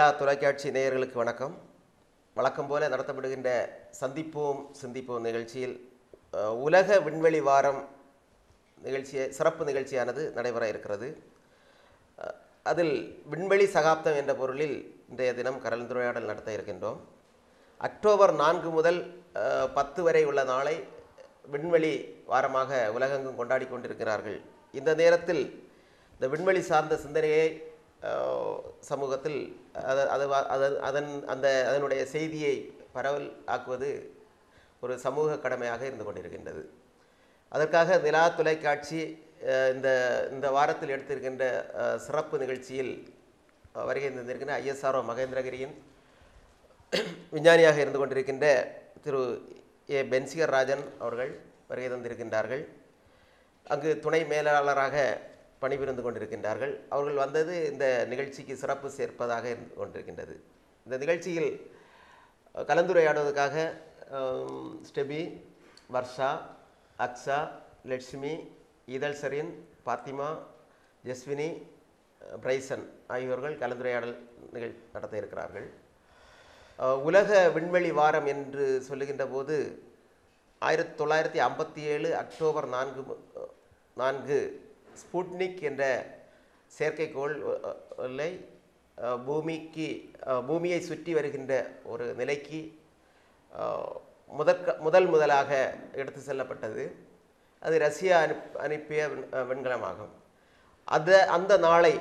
எல்லா தொலைக்காட்சி நேயர்களுக்கு வணக்கம் வழக்கம் போல நடத்தப்படுகின்ற சந்திப்போம் சிந்திப்போம் நிகழ்ச்சியில் உலக விண்வெளி வாரம் நிகழ்ச்சியை சிறப்பு நிகழ்ச்சியானது நடைபெற இருக்கிறது அதில் விண்வெளி சகாப்தம் என்ற பொருளில் இன்றைய தினம் கலந்துரையாடல் நடத்த இருக்கின்றோம் அக்டோபர் நான்கு முதல் பத்து வரை உள்ள நாளை விண்வெளி வாரமாக உலகெங்கும் கொண்டாடி கொண்டிருக்கிறார்கள் இந்த நேரத்தில் இந்த விண்வெளி சார்ந்த சிந்தனையை சமூகத்தில் அது அது அதன் அந்த அதனுடைய செய்தியை பரவல் ஆக்குவது ஒரு சமூக கடமையாக இருந்து கொண்டிருக்கின்றது அதற்காக நிலா தொலைக்காட்சி இந்த இந்த வாரத்தில் எடுத்திருக்கின்ற சிறப்பு நிகழ்ச்சியில் வருகை தந்திருக்கின்ற ஐஎஸ்ஆர்ஓ மகேந்திரகிரியின் விஞ்ஞானியாக இருந்து கொண்டிருக்கின்ற திரு ஏ பென்சிகர் ராஜன் அவர்கள் வருகை தந்திருக்கின்றார்கள் அங்கு துணை மேலாளராக பணிபுரிந்து கொண்டிருக்கின்றார்கள் அவர்கள் வந்தது இந்த நிகழ்ச்சிக்கு சிறப்பு சேர்ப்பதாக இருந்து கொண்டிருக்கின்றது இந்த நிகழ்ச்சியில் கலந்துரையாடுவதற்காக ஸ்டெபி வர்ஷா அக்ஷா லட்சுமி இதழ்சரின் பாத்திமா ஜஸ்வினி பிரைசன் ஆகியோர்கள் கலந்துரையாடல் நிகழ் நடத்த இருக்கிறார்கள் உலக விண்வெளி வாரம் என்று சொல்லுகின்ற போது ஆயிரத்தி தொள்ளாயிரத்தி ஐம்பத்தி ஏழு அக்டோபர் நான்கு நான்கு ஸ்புட்னிக் என்ற செயற்கைக்கோளை பூமிக்கு பூமியை சுற்றி வருகின்ற ஒரு நிலைக்கு முதற்க முதல் முதலாக எடுத்து செல்லப்பட்டது அது ரஷ்யா அனுப் அனுப்பிய விண்கலமாகும் அது அந்த நாளை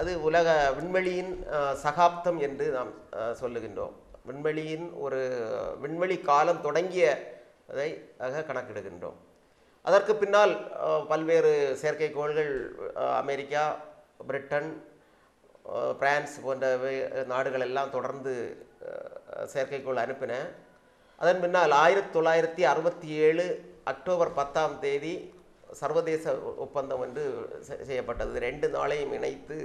அது உலக விண்வெளியின் சகாப்தம் என்று நாம் சொல்லுகின்றோம் விண்வெளியின் ஒரு விண்வெளி காலம் தொடங்கிய அதை ஆக கணக்கிடுகின்றோம் அதற்கு பின்னால் பல்வேறு செயற்கைக்கோள்கள் அமெரிக்கா பிரிட்டன் பிரான்ஸ் போன்ற நாடுகள் எல்லாம் தொடர்ந்து செயற்கைக்கோள் அனுப்பின அதன் பின்னால் ஆயிரத்தி தொள்ளாயிரத்தி அறுபத்தி ஏழு அக்டோபர் பத்தாம் தேதி சர்வதேச ஒப்பந்தம் வந்து செய்யப்பட்டது ரெண்டு நாளையும் இணைத்து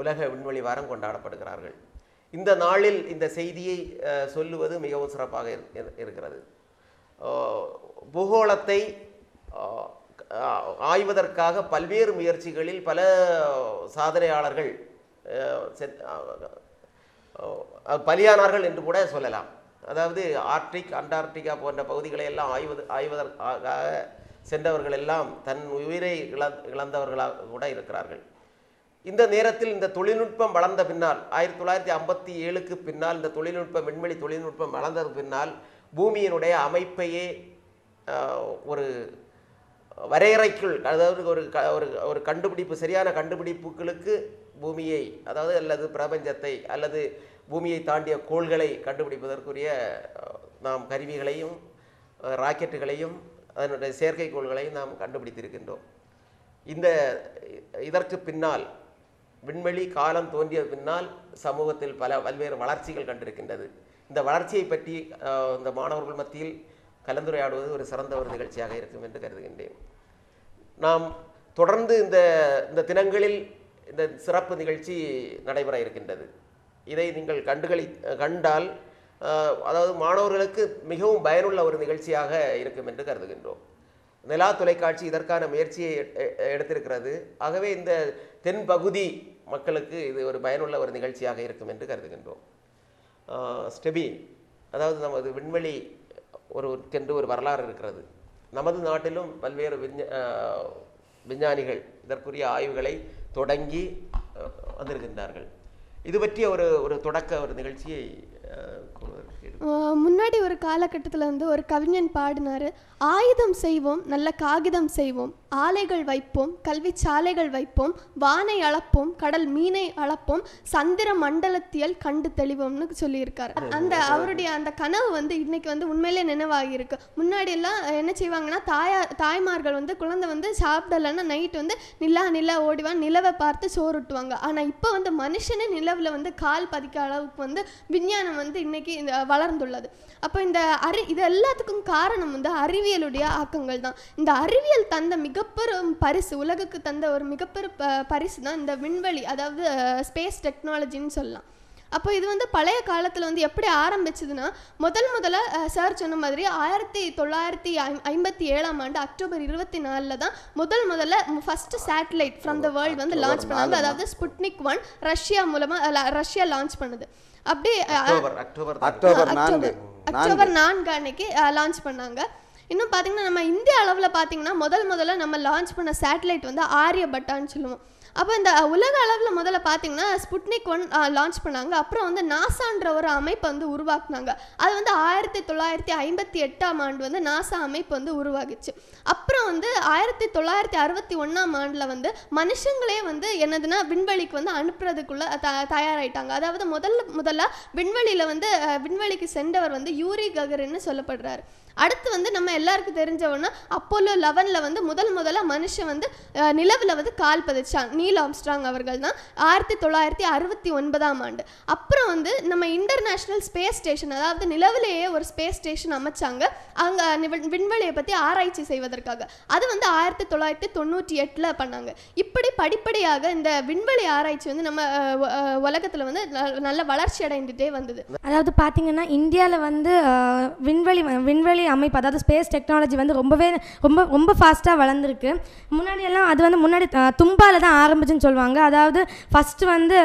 உலக விண்வெளி வாரம் கொண்டாடப்படுகிறார்கள் இந்த நாளில் இந்த செய்தியை சொல்லுவது மிகவும் சிறப்பாக இருக்கிறது பூகோளத்தை ஆய்வதற்காக பல்வேறு முயற்சிகளில் பல சாதனையாளர்கள் பலியானார்கள் என்று கூட சொல்லலாம் அதாவது ஆர்டிக் அண்டார்டிகா போன்ற பகுதிகளை எல்லாம் ஆய்வது ஆய்வதற்காக சென்றவர்கள் எல்லாம் தன் உயிரை இழந்தவர்களாக கூட இருக்கிறார்கள் இந்த நேரத்தில் இந்த தொழில்நுட்பம் வளர்ந்த பின்னால் ஆயிரத்தி தொள்ளாயிரத்தி ஐம்பத்தி ஏழுக்கு பின்னால் இந்த தொழில்நுட்பம் விண்வெளி தொழில்நுட்பம் வளர்ந்தது பின்னால் பூமியினுடைய அமைப்பையே ஒரு வரையறைக்குள் அதாவது ஒரு க ஒரு ஒரு கண்டுபிடிப்பு சரியான கண்டுபிடிப்புகளுக்கு பூமியை அதாவது அல்லது பிரபஞ்சத்தை அல்லது பூமியை தாண்டிய கோள்களை கண்டுபிடிப்பதற்குரிய நாம் கருவிகளையும் ராக்கெட்டுகளையும் அதனுடைய செயற்கைக்கோள்களையும் நாம் கண்டுபிடித்திருக்கின்றோம் இந்த இதற்கு பின்னால் விண்வெளி காலம் தோன்றிய பின்னால் சமூகத்தில் பல பல்வேறு வளர்ச்சிகள் கண்டிருக்கின்றது இந்த வளர்ச்சியை பற்றி இந்த மாணவர்கள் மத்தியில் கலந்துரையாடுவது ஒரு சிறந்த ஒரு நிகழ்ச்சியாக இருக்கும் என்று கருதுகின்றேன் நாம் தொடர்ந்து இந்த இந்த தினங்களில் இந்த சிறப்பு நிகழ்ச்சி நடைபெற இருக்கின்றது இதை நீங்கள் கண்டுகளி கண்டால் அதாவது மாணவர்களுக்கு மிகவும் பயனுள்ள ஒரு நிகழ்ச்சியாக இருக்கும் என்று கருதுகின்றோம் நிலா தொலைக்காட்சி இதற்கான முயற்சியை எடுத்திருக்கிறது ஆகவே இந்த தென்பகுதி மக்களுக்கு இது ஒரு பயனுள்ள ஒரு நிகழ்ச்சியாக இருக்கும் என்று கருதுகின்றோம் ஸ்டெபி அதாவது நமது விண்வெளி ஒருவருக்கென்று ஒரு வரலாறு இருக்கிறது நமது நாட்டிலும் பல்வேறு விஞ்ஞா விஞ்ஞானிகள் இதற்குரிய ஆய்வுகளை தொடங்கி வந்திருக்கின்றார்கள் இது பற்றிய ஒரு ஒரு தொடக்க ஒரு நிகழ்ச்சியை முன்னாடி ஒரு காலகட்டத்தில் வந்து ஒரு கவிஞன் பாடினார் ஆயுதம் செய்வோம் நல்ல காகிதம் செய்வோம் ஆலைகள் வைப்போம் கல்வி சாலைகள் வைப்போம் வானை அளப்போம் கடல் மீனை அளப்போம் சந்திர மண்டலத்தியல் கண்டு தெளிவோம்னு சொல்லியிருக்காரு அந்த அவருடைய அந்த கனவு வந்து இன்னைக்கு வந்து உண்மையிலே நினைவாகி இருக்கு முன்னாடி எல்லாம் என்ன செய்வாங்கன்னா தாயா தாய்மார்கள் வந்து குழந்தை வந்து சாப்பிடலன்னா நைட் வந்து நிலா நிலா ஓடிவான் நிலவை பார்த்து சோறுட்டுவாங்க ஆனால் இப்போ வந்து மனுஷனே நிலவில் வந்து கால் பதிக்க அளவுக்கு வந்து விஞ்ஞானம் வந்து இன்னைக்கு வளர்ந்துள்ளது அப்போ இந்த அறி இது எல்லாத்துக்கும் காரணம் வந்து அறிவியலுடைய ஆக்கங்கள் தான் இந்த அறிவியல் தந்த மிக மிகப்பெரும் பரிசு உலகுக்கு தந்த ஒரு மிகப்பெரும் பரிசு தான் இந்த விண்வெளி அதாவது ஸ்பேஸ் டெக்னாலஜின்னு சொல்லலாம் அப்போ இது வந்து பழைய காலத்தில் வந்து எப்படி ஆரம்பிச்சதுன்னா முதல் முதல்ல சார் சொன்ன மாதிரி ஆயிரத்தி தொள்ளாயிரத்தி ஐம்பத்தி ஏழாம் ஆண்டு அக்டோபர் இருபத்தி நாலில் தான் முதல் முதல்ல first satellite from the world வந்து லான்ச் பண்ணாங்க அதாவது ஸ்புட்னிக் ஒன் ரஷ்யா மூலமாக ரஷ்யா லான்ச் பண்ணுது அப்படியே அக்டோபர் நான்கு அன்னைக்கு லான்ச் பண்ணாங்க இன்னும் பார்த்திங்கன்னா நம்ம இந்திய அளவில் பார்த்திங்கன்னா முதல் முதல்ல நம்ம லான்ச் பண்ண சேட்டலைட் வந்து ஆரியபட்டான்னு சொல்லுவோம் அப்போ இந்த உலக அளவில் முதல்ல பார்த்தீங்கன்னா ஸ்புட்னிக் ஒன் லான்ச் பண்ணாங்க அப்புறம் வந்து நாசான்ற ஒரு அமைப்பை வந்து உருவாக்குனாங்க அது வந்து ஆயிரத்தி தொள்ளாயிரத்தி ஐம்பத்தி எட்டாம் ஆண்டு வந்து நாசா அமைப்பு வந்து உருவாகிச்சு அப்புறம் வந்து ஆயிரத்தி தொள்ளாயிரத்தி அறுபத்தி ஒன்றாம் ஆண்டில் வந்து மனுஷங்களே வந்து என்னதுன்னா விண்வெளிக்கு வந்து அனுப்புறதுக்குள்ள த தயாராயிட்டாங்க அதாவது முதல்ல முதல்ல விண்வெளியில் வந்து விண்வெளிக்கு சென்றவர் வந்து யூரி ககர்ன்னு சொல்லப்படுறாரு அடுத்து வந்து நம்ம எல்லாருக்கும் தெரிஞ்சவனா அப்போலோ லெவனில் வந்து முதல் முதலாக மனுஷன் வந்து நிலவில் வந்து கால் பதிச்சாங்க நீல் ஆம்ஸ்ட்ராங் அவர்கள் தான் ஆயிரத்தி தொள்ளாயிரத்தி அறுபத்தி ஒன்பதாம் ஆண்டு அப்புறம் வந்து நம்ம இன்டர்நேஷ்னல் ஸ்பேஸ் ஸ்டேஷன் அதாவது நிலவிலேயே ஒரு ஸ்பேஸ் ஸ்டேஷன் அமைச்சாங்க அங்கே விண்வெளியை பற்றி ஆராய்ச்சி செய்வதற்காக அது வந்து ஆயிரத்தி தொள்ளாயிரத்தி தொண்ணூற்றி எட்டில் பண்ணாங்க இப்படி படிப்படியாக இந்த விண்வெளி ஆராய்ச்சி வந்து நம்ம உலகத்தில் வந்து நல்ல வளர்ச்சி அடைந்துட்டே வந்தது அதாவது பார்த்தீங்கன்னா இந்தியாவில் வந்து விண்வெளி விண்வெளி வானிலை அமைப்பு அதாவது ஸ்பேஸ் டெக்னாலஜி வந்து ரொம்பவே ரொம்ப ரொம்ப ஃபாஸ்ட்டாக வளர்ந்துருக்கு முன்னாடியெல்லாம் அது வந்து முன்னாடி தும்பாவில் தான் ஆரம்பிச்சுன்னு சொல்லுவாங்க அதாவது ஃபஸ்ட்டு வந்து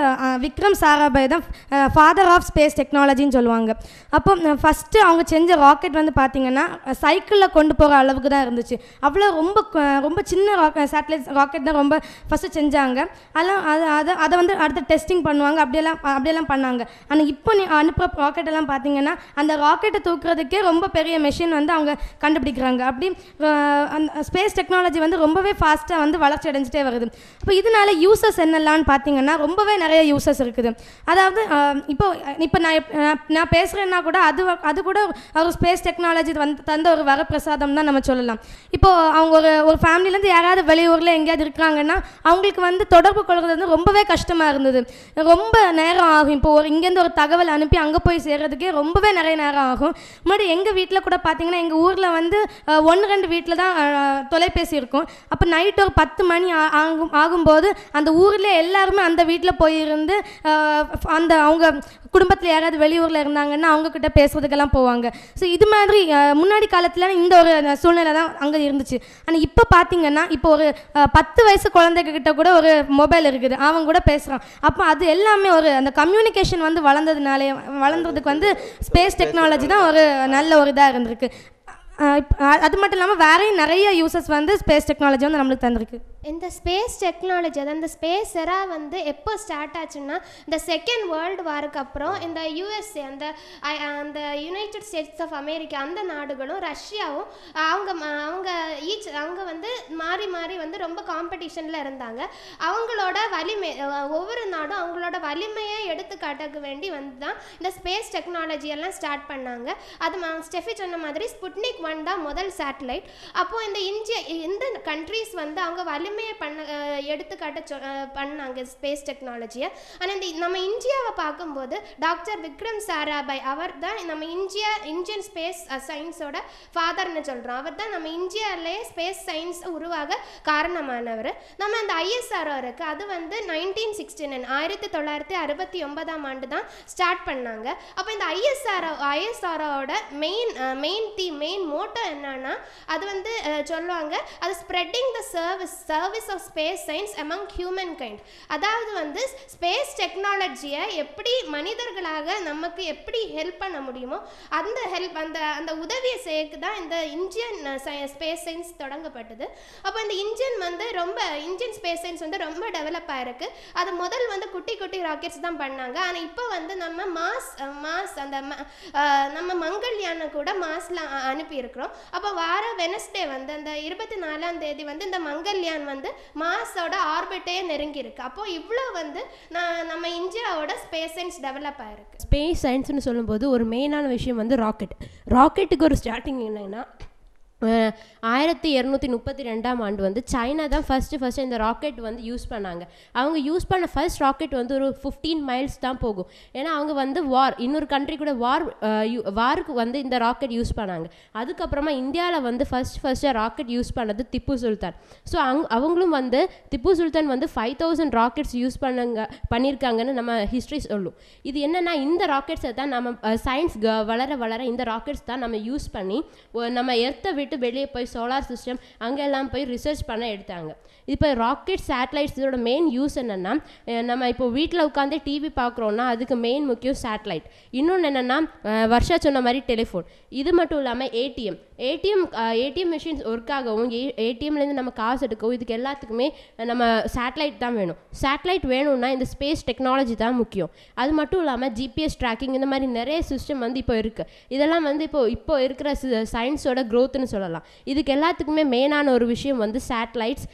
விக்ரம் சாராபாய் தான் ஃபாதர் ஆஃப் ஸ்பேஸ் டெக்னாலஜின்னு சொல்லுவாங்க அப்போ ஃபஸ்ட்டு அவங்க செஞ்ச ராக்கெட் வந்து பார்த்திங்கன்னா சைக்கிளில் கொண்டு போகிற அளவுக்கு தான் இருந்துச்சு அவ்வளோ ரொம்ப ரொம்ப சின்ன ராக்க சேட்டலைட் ராக்கெட் தான் ரொம்ப ஃபஸ்ட்டு செஞ்சாங்க அதெல்லாம் அது அதை அதை வந்து அடுத்து டெஸ்டிங் பண்ணுவாங்க அப்படியெல்லாம் அப்படியெல்லாம் பண்ணாங்க ஆனால் இப்போ நீ அனுப்புகிற ராக்கெட்டெல்லாம் பார்த்தீங்கன்னா அந்த ராக்கெட்டை தூக்குறதுக்கே ரொம்ப பெரிய மெஷின் விஷயம்னு வந்து அவங்க கண்டுபிடிக்கிறாங்க அப்படி அந்த ஸ்பேஸ் டெக்னாலஜி வந்து ரொம்பவே ஃபாஸ்ட்டாக வந்து வளர்ச்சி அடைஞ்சிட்டே வருது இப்போ இதனால யூசஸ் என்னெல்லாம்னு பார்த்தீங்கன்னா ரொம்பவே நிறைய யூசஸ் இருக்குது அதாவது இப்போ இப்போ நான் நான் பேசுகிறேன்னா கூட அது அது கூட ஒரு ஸ்பேஸ் டெக்னாலஜி வந்து தந்த ஒரு வரப்பிரசாதம் தான் நம்ம சொல்லலாம் இப்போது அவங்க ஒரு ஒரு ஃபேமிலியிலேருந்து யாராவது வெளியூரில் எங்கேயாவது இருக்கிறாங்கன்னா அவங்களுக்கு வந்து தொடர்பு கொள்வது வந்து ரொம்பவே கஷ்டமாக இருந்தது ரொம்ப நேரம் ஆகும் இப்போ ஒரு இங்கேருந்து ஒரு தகவல் அனுப்பி அங்கே போய் சேர்கிறதுக்கே ரொம்பவே நிறைய நேரம் ஆகும் முன்னாடி எங்கள் வீட்டில் கூட பார்த்து பார்த்தீங்கன்னா எங்கள் ஊரில் வந்து ஒன்று ரெண்டு வீட்டில் தான் தொலைபேசி இருக்கும் அப்போ நைட் ஒரு பத்து மணி ஆகும் ஆகும்போது அந்த ஊரில் எல்லாருமே அந்த வீட்டில் போயிருந்து அந்த அவங்க குடும்பத்தில் யாராவது வெளியூரில் இருந்தாங்கன்னா அவங்கக்கிட்ட பேசுறதுக்கெல்லாம் போவாங்க ஸோ இது மாதிரி முன்னாடி காலத்தில் இந்த ஒரு சூழ்நிலை தான் அங்கே இருந்துச்சு ஆனால் இப்போ பார்த்தீங்கன்னா இப்போ ஒரு பத்து வயசு குழந்தைகிட்ட கூட ஒரு மொபைல் இருக்குது அவங்க கூட பேசுகிறான் அப்போ அது எல்லாமே ஒரு அந்த கம்யூனிகேஷன் வந்து வளர்ந்ததுனாலே வளர்ந்ததுக்கு வந்து ஸ்பேஸ் டெக்னாலஜி தான் ஒரு நல்ல ஒரு இதாக இருந்திருக்கு அது மட்டும் இல்லாமல் வேறையும் நிறைய யூசஸ் வந்து ஸ்பேஸ் டெக்னாலஜி வந்து நம்மளுக்கு தந்திருக்கு இந்த ஸ்பேஸ் டெக்னாலஜி அதாவது இந்த ஸ்பேஸ் எரா வந்து எப்போ ஸ்டார்ட் ஆச்சுன்னா இந்த செகண்ட் வேர்ல்டு வாருக்கு அப்புறம் இந்த யூஎஸ்ஏ அந்த அந்த யுனைடெட் ஸ்டேட்ஸ் ஆஃப் அமெரிக்கா அந்த நாடுகளும் ரஷ்யாவும் அவங்க அவங்க ஈச் அவங்க வந்து மாறி மாறி வந்து ரொம்ப காம்படிஷனில் இருந்தாங்க அவங்களோட வலிமை ஒவ்வொரு நாடும் அவங்களோட வலிமையை எடுத்துக்காட்டுக்கு வேண்டி வந்து தான் இந்த ஸ்பேஸ் டெக்னாலஜி எல்லாம் ஸ்டார்ட் பண்ணாங்க அது ஸ்டெஃபி சொன்ன மாதிரி ஸ்புட்னிக் ஒன் தான் முதல் சேட்டலைட் அப்போது இந்த இந்திய இந்த கண்ட்ரீஸ் வந்து அவங்க வலிமை அருமையை பண்ண எடுத்துக்காட்ட சொ பண்ணாங்க ஸ்பேஸ் டெக்னாலஜியை ஆனால் இந்த நம்ம இந்தியாவை பார்க்கும்போது டாக்டர் விக்ரம் சாராபாய் அவர் தான் நம்ம இந்தியா இந்தியன் ஸ்பேஸ் சயின்ஸோட ஃபாதர்னு சொல்கிறோம் அவர் தான் நம்ம இந்தியாவிலேயே ஸ்பேஸ் சயின்ஸ் உருவாக காரணமானவர் நம்ம அந்த ஐஎஸ்ஆர்ஓ இருக்குது அது வந்து நைன்டீன் சிக்ஸ்டி நைன் ஆயிரத்தி தொள்ளாயிரத்தி அறுபத்தி ஒன்பதாம் ஆண்டு தான் ஸ்டார்ட் பண்ணாங்க அப்போ இந்த ஐஎஸ்ஆர்ஓ ஐஎஸ்ஆர்ஓட main main theme main motto என்னன்னா அது வந்து சொல்லுவாங்க அது spreading the service serve service of space science among humankind அதாவது வந்து ஸ்பேஸ் டெக்னாலஜியை எப்படி மனிதர்களாக நமக்கு எப்படி ஹெல்ப் பண்ண முடியுமோ அந்த ஹெல்ப் அந்த அந்த உதவியை செய்யக்கு தான் இந்த இந்தியன் ஸ்பேஸ் சயின்ஸ் தொடங்கப்பட்டது அப்போ இந்த இந்தியன் வந்து ரொம்ப இந்தியன் ஸ்பேஸ் சயின்ஸ் வந்து ரொம்ப டெவலப் ஆகிருக்கு அது முதல் வந்து குட்டி குட்டி ராக்கெட்ஸ் தான் பண்ணாங்க ஆனால் இப்போ வந்து நம்ம மாஸ் மாஸ் அந்த நம்ம மங்கள்யானை கூட மாஸில் அனுப்பியிருக்கிறோம் அப்போ வார வெனஸ்டே வந்து அந்த இருபத்தி நாலாம் தேதி வந்து இந்த மங்கள்யான் வந்து மாஸோட ஆர்பிட்டே நெருங்கியிருக்கு அப்போது இவ்வளோ வந்து நம்ம இந்தியாவோட ஸ்பேஸ் சயின்ஸ் டெவலப் ஆகிருக்கு ஸ்பேஸ் சயின்ஸ்னு சொல்லும்போது ஒரு மெயினான விஷயம் வந்து ராக்கெட் ராக்கெட்டுக்கு ஒரு ஸ்டார்டிங் என்னன்னா ஆயிரத்தி இரநூத்தி முப்பத்தி ரெண்டாம் ஆண்டு வந்து சைனா தான் ஃபஸ்ட்டு ஃபஸ்ட்டு இந்த ராக்கெட் வந்து யூஸ் பண்ணாங்க அவங்க யூஸ் பண்ண ஃபர்ஸ்ட் ராக்கெட் வந்து ஒரு ஃபிஃப்டீன் மைல்ஸ் தான் போகும் ஏன்னா அவங்க வந்து வார் இன்னொரு கண்ட்ரி கூட வார் வார்க்கு வந்து இந்த ராக்கெட் யூஸ் பண்ணாங்க அதுக்கப்புறமா இந்தியாவில் வந்து ஃபஸ்ட் ஃபஸ்ட்டாக ராக்கெட் யூஸ் பண்ணது திப்பு சுல்தான் ஸோ அங் அவங்களும் வந்து திப்பு சுல்தான் வந்து ஃபைவ் தௌசண்ட் ராக்கெட்ஸ் யூஸ் பண்ணுங்க பண்ணியிருக்காங்கன்னு நம்ம ஹிஸ்ட்ரி சொல்லும் இது என்னென்னா இந்த ராக்கெட்ஸை தான் நம்ம சயின்ஸ் வளர வளர இந்த ராக்கெட்ஸ் தான் நம்ம யூஸ் பண்ணி நம்ம எர்த்தை விட்டு விட்டு வெளியே போய் சோலார் சிஸ்டம் அங்கெல்லாம் போய் ரிசர்ச் பண்ண எடுத்தாங்க இப்போ ராக்கெட் சேட்டலைட்ஸ் இதோட மெயின் யூஸ் என்னென்னா நம்ம இப்போ வீட்டில் உட்காந்து டிவி பார்க்குறோன்னா அதுக்கு மெயின் முக்கியம் சேட்டலைட் இன்னொன்று என்னென்னா வருஷா சொன்ன மாதிரி டெலிஃபோன் இது மட்டும் இல்லாமல் ATM ATM ATM machines work ஆகவும் ஏ ஏடிஎம்லேருந்து நம்ம காசு எடுக்கவும் இதுக்கு எல்லாத்துக்குமே நம்ம சேட்டலைட் தான் வேணும் சேட்டலைட் வேணும்னா இந்த ஸ்பேஸ் டெக்னாலஜி தான் முக்கியம் அது மட்டும் இல்லாமல் ஜிபிஎஸ் ட்ராக்கிங் இந்த மாதிரி நிறைய சிஸ்டம் வந்து இப்போ இருக்குது இதெல்லாம் வந்து இப்போ இப்போ இருக்கிற சயின்ஸோட க்ரோத்துன்னு சொல்லலாம் இதுக்கு எல்லாத்துக்குமே மெயினான ஒரு விஷயம் வந்து சேட்டலைட்ஸ்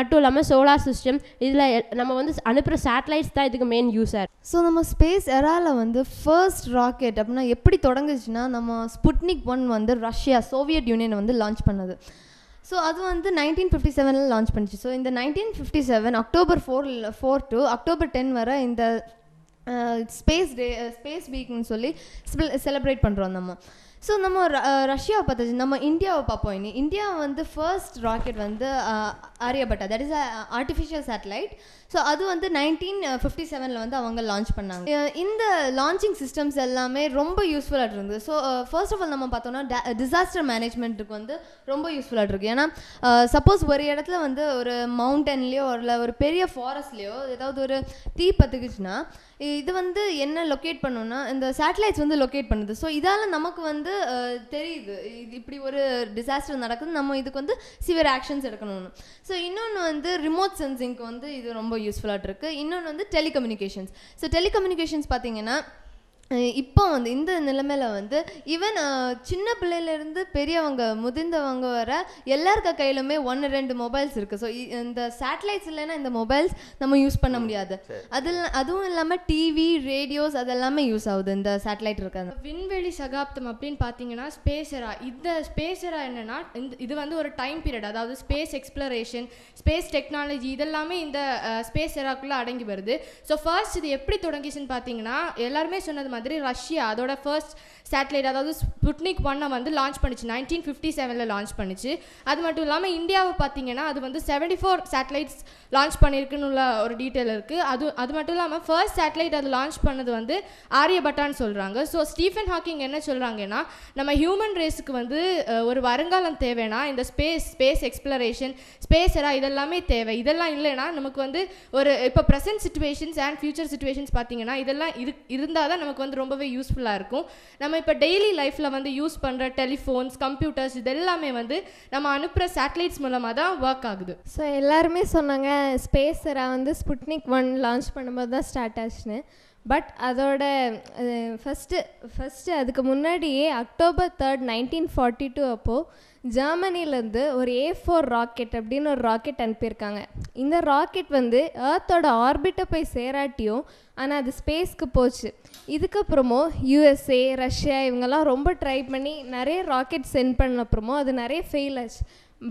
மட்டும் இல்லாமல் சோலார் சிஸ்டம் இதில் நம்ம வந்து அனுப்புகிற சேட்டலைட்ஸ் தான் இதுக்கு மெயின் யூஸாக ஸோ நம்ம ஸ்பேஸ் எராவில் வந்து ஃபர்ஸ்ட் ராக்கெட் அப்படின்னா எப்படி தொடங்குச்சுன்னா நம்ம ஸ்புட்னிக் ஒன் வந்து ரஷ்யா சோவியத் யூனியன் வந்து லான்ச் பண்ணது ஸோ அது வந்து நைன்டீன் ஃபிஃப்டி செவனில் லான்ச் பண்ணிச்சு ஸோ இந்த nineteen fifty seven October four four to October ten வரை இந்த ஸ்பேஸ் டே ஸ்பேஸ் வீக்னு சொல்லி செலிப்ரேட் பண்ணுறோம் நம்ம ஸோ நம்ம ரஷ்யாவை பார்த்தாச்சு நம்ம இந்தியாவை பார்ப்போம் இனி இந்தியா வந்து ஃபர்ஸ்ட் ராக்கெட் வந்து Aryabhata that is a artificial satellite so அது வந்து நைன்டீன் ஃபிஃப்டி செவனில் வந்து அவங்க லான்ச் பண்ணாங்க இந்த லான்ச்சிங் சிஸ்டம்ஸ் எல்லாமே ரொம்ப யூஸ்ஃபுல்லாக இருந்தது ஸோ ஃபர்ஸ்ட் ஆஃப் ஆல் நம்ம பார்த்தோம்னா டிசாஸ்டர் மேனேஜ்மெண்ட்டுக்கு வந்து ரொம்ப யூஸ்ஃபுல்லாக இருக்குது ஏன்னா சப்போஸ் ஒரு இடத்துல வந்து ஒரு மவுண்டன்லேயோ இல்லை ஒரு பெரிய ஃபாரஸ்ட்லேயோ ஏதாவது ஒரு தீ பத்துக்குச்சுன்னா இது வந்து என்ன லொக்கேட் பண்ணுன்னா இந்த சேட்டலைட்ஸ் வந்து லொக்கேட் பண்ணுது ஸோ இதால் நமக்கு வந்து தெரியுது இது இப்படி ஒரு டிசாஸ்டர் நடக்குது நம்ம இதுக்கு வந்து சிவியர் ஆக்ஷன்ஸ் எடுக்கணும்னு ஸோ இன்னொன்று வந்து ரிமோட் சென்சிங்க்கு வந்து இது ரொம்ப யூஸ்ஃபுல்லாக இருக்குது இன்னொன்று வந்து டெலிகம்யூனிகேஷன்ஸ் ஸோ டெலிகம்யூனிகேஷன்ஸ் பார்த்தீங்கன்னா இப்போ வந்து இந்த நிலைமையில வந்து ஈவன் சின்ன பிள்ளையிலேருந்து பெரியவங்க முதிர்ந்தவங்க வர எல்லாருக்க கையிலுமே ஒன்று ரெண்டு மொபைல்ஸ் இருக்குது ஸோ இந்த சேட்டலைட்ஸ் இல்லைன்னா இந்த மொபைல்ஸ் நம்ம யூஸ் பண்ண முடியாது அதில் அதுவும் இல்லாமல் டிவி ரேடியோஸ் அதெல்லாமே யூஸ் ஆகுது இந்த சேட்டலைட் இருக்காது விண்வெளி சகாப்தம் அப்படின்னு பார்த்தீங்கன்னா ஸ்பேஸரா இந்த ஸ்பேசரா என்னன்னா இந்த இது வந்து ஒரு டைம் பீரியட் அதாவது ஸ்பேஸ் எக்ஸ்ப்ளரேஷன் ஸ்பேஸ் டெக்னாலஜி இதெல்லாமே இந்த ஸ்பேஸ் எராக்குள்ளே அடங்கி வருது ஸோ ஃபர்ஸ்ட் இது எப்படி தொடங்கிச்சுன்னு பார்த்தீங்கன்னா எல்லாருமே சொன்னது மாதிரி மாதிரி ரஷ்யா அதோட ஃபர்ஸ்ட் சேட்டலைட் அதாவது ஸ்புட்னிக் ஒன்னை வந்து லான்ச் பண்ணிச்சு நைன்டீன் ஃபிஃப்டி செவனில் லான்ச் பண்ணிச்சு அது மட்டும் இல்லாமல் இந்தியாவை பார்த்தீங்கன்னா அது வந்து செவன்டி ஃபோர் சேட்டலைட்ஸ் லான்ச் பண்ணியிருக்குன்னு உள்ள ஒரு டீட்டெயில் இருக்குது அது அது மட்டும் இல்லாமல் ஃபர்ஸ்ட் சேட்டலைட் அது லான்ச் பண்ணது வந்து ஆரியபட்டான்னு சொல்கிறாங்க ஸோ ஸ்டீஃபன் ஹாக்கிங் என்ன சொல்கிறாங்கன்னா நம்ம ஹியூமன் ரேஸுக்கு வந்து ஒரு வருங்காலம் தேவைன்னா இந்த ஸ்பேஸ் ஸ்பேஸ் எக்ஸ்ப்ளரேஷன் ஸ்பேஸரா இதெல்லாமே தேவை இதெல்லாம் இல்லைன்னா நமக்கு வந்து ஒரு இப்போ present situations and future situations பார்த்தீங்கன்னா இதெல்லாம் இரு இருந்தால் தான் நமக்கு வந்து ரொம்பவே யூஸ்ஃபுல்லாக இருக்கும் நம்ம இப்போ டெய்லி லைஃப்பில் வந்து யூஸ் பண்ணுற டெலிஃபோன்ஸ் கம்ப்யூட்டர்ஸ் இது எல்லாமே வந்து நம்ம அனுப்புகிற சேட்டலைட்ஸ் மூலமாக தான் ஒர்க் ஆகுது ஸோ எல்லாருமே சொன்னாங்க ஸ்பேஸரை வந்து ஸ்புட்னிக் ஒன் லான்ச் பண்ணும்போது தான் ஸ்டார்ட் ஆச்சுன்னு பட் அதோட ஃபஸ்ட்டு ஃபஸ்ட்டு அதுக்கு முன்னாடியே October third nineteen forty two அப்போது ஜெர்மனிலேருந்து ஒரு ஏ ஃபோர் ராக்கெட் அப்படின்னு ஒரு ராக்கெட் அனுப்பியிருக்காங்க இந்த ராக்கெட் வந்து ஏர்த்தோட ஆர்பிட்டை போய் சேராட்டியும் ஆனால் அது ஸ்பேஸ்க்கு போச்சு இதுக்கப்புறமோ யூஎஸ்ஏ ரஷ்யா இவங்கெல்லாம் ரொம்ப ட்ரை பண்ணி நிறைய ராக்கெட் சென்ட் அப்புறமோ அது நிறைய ஃபெயில் ஆச்சு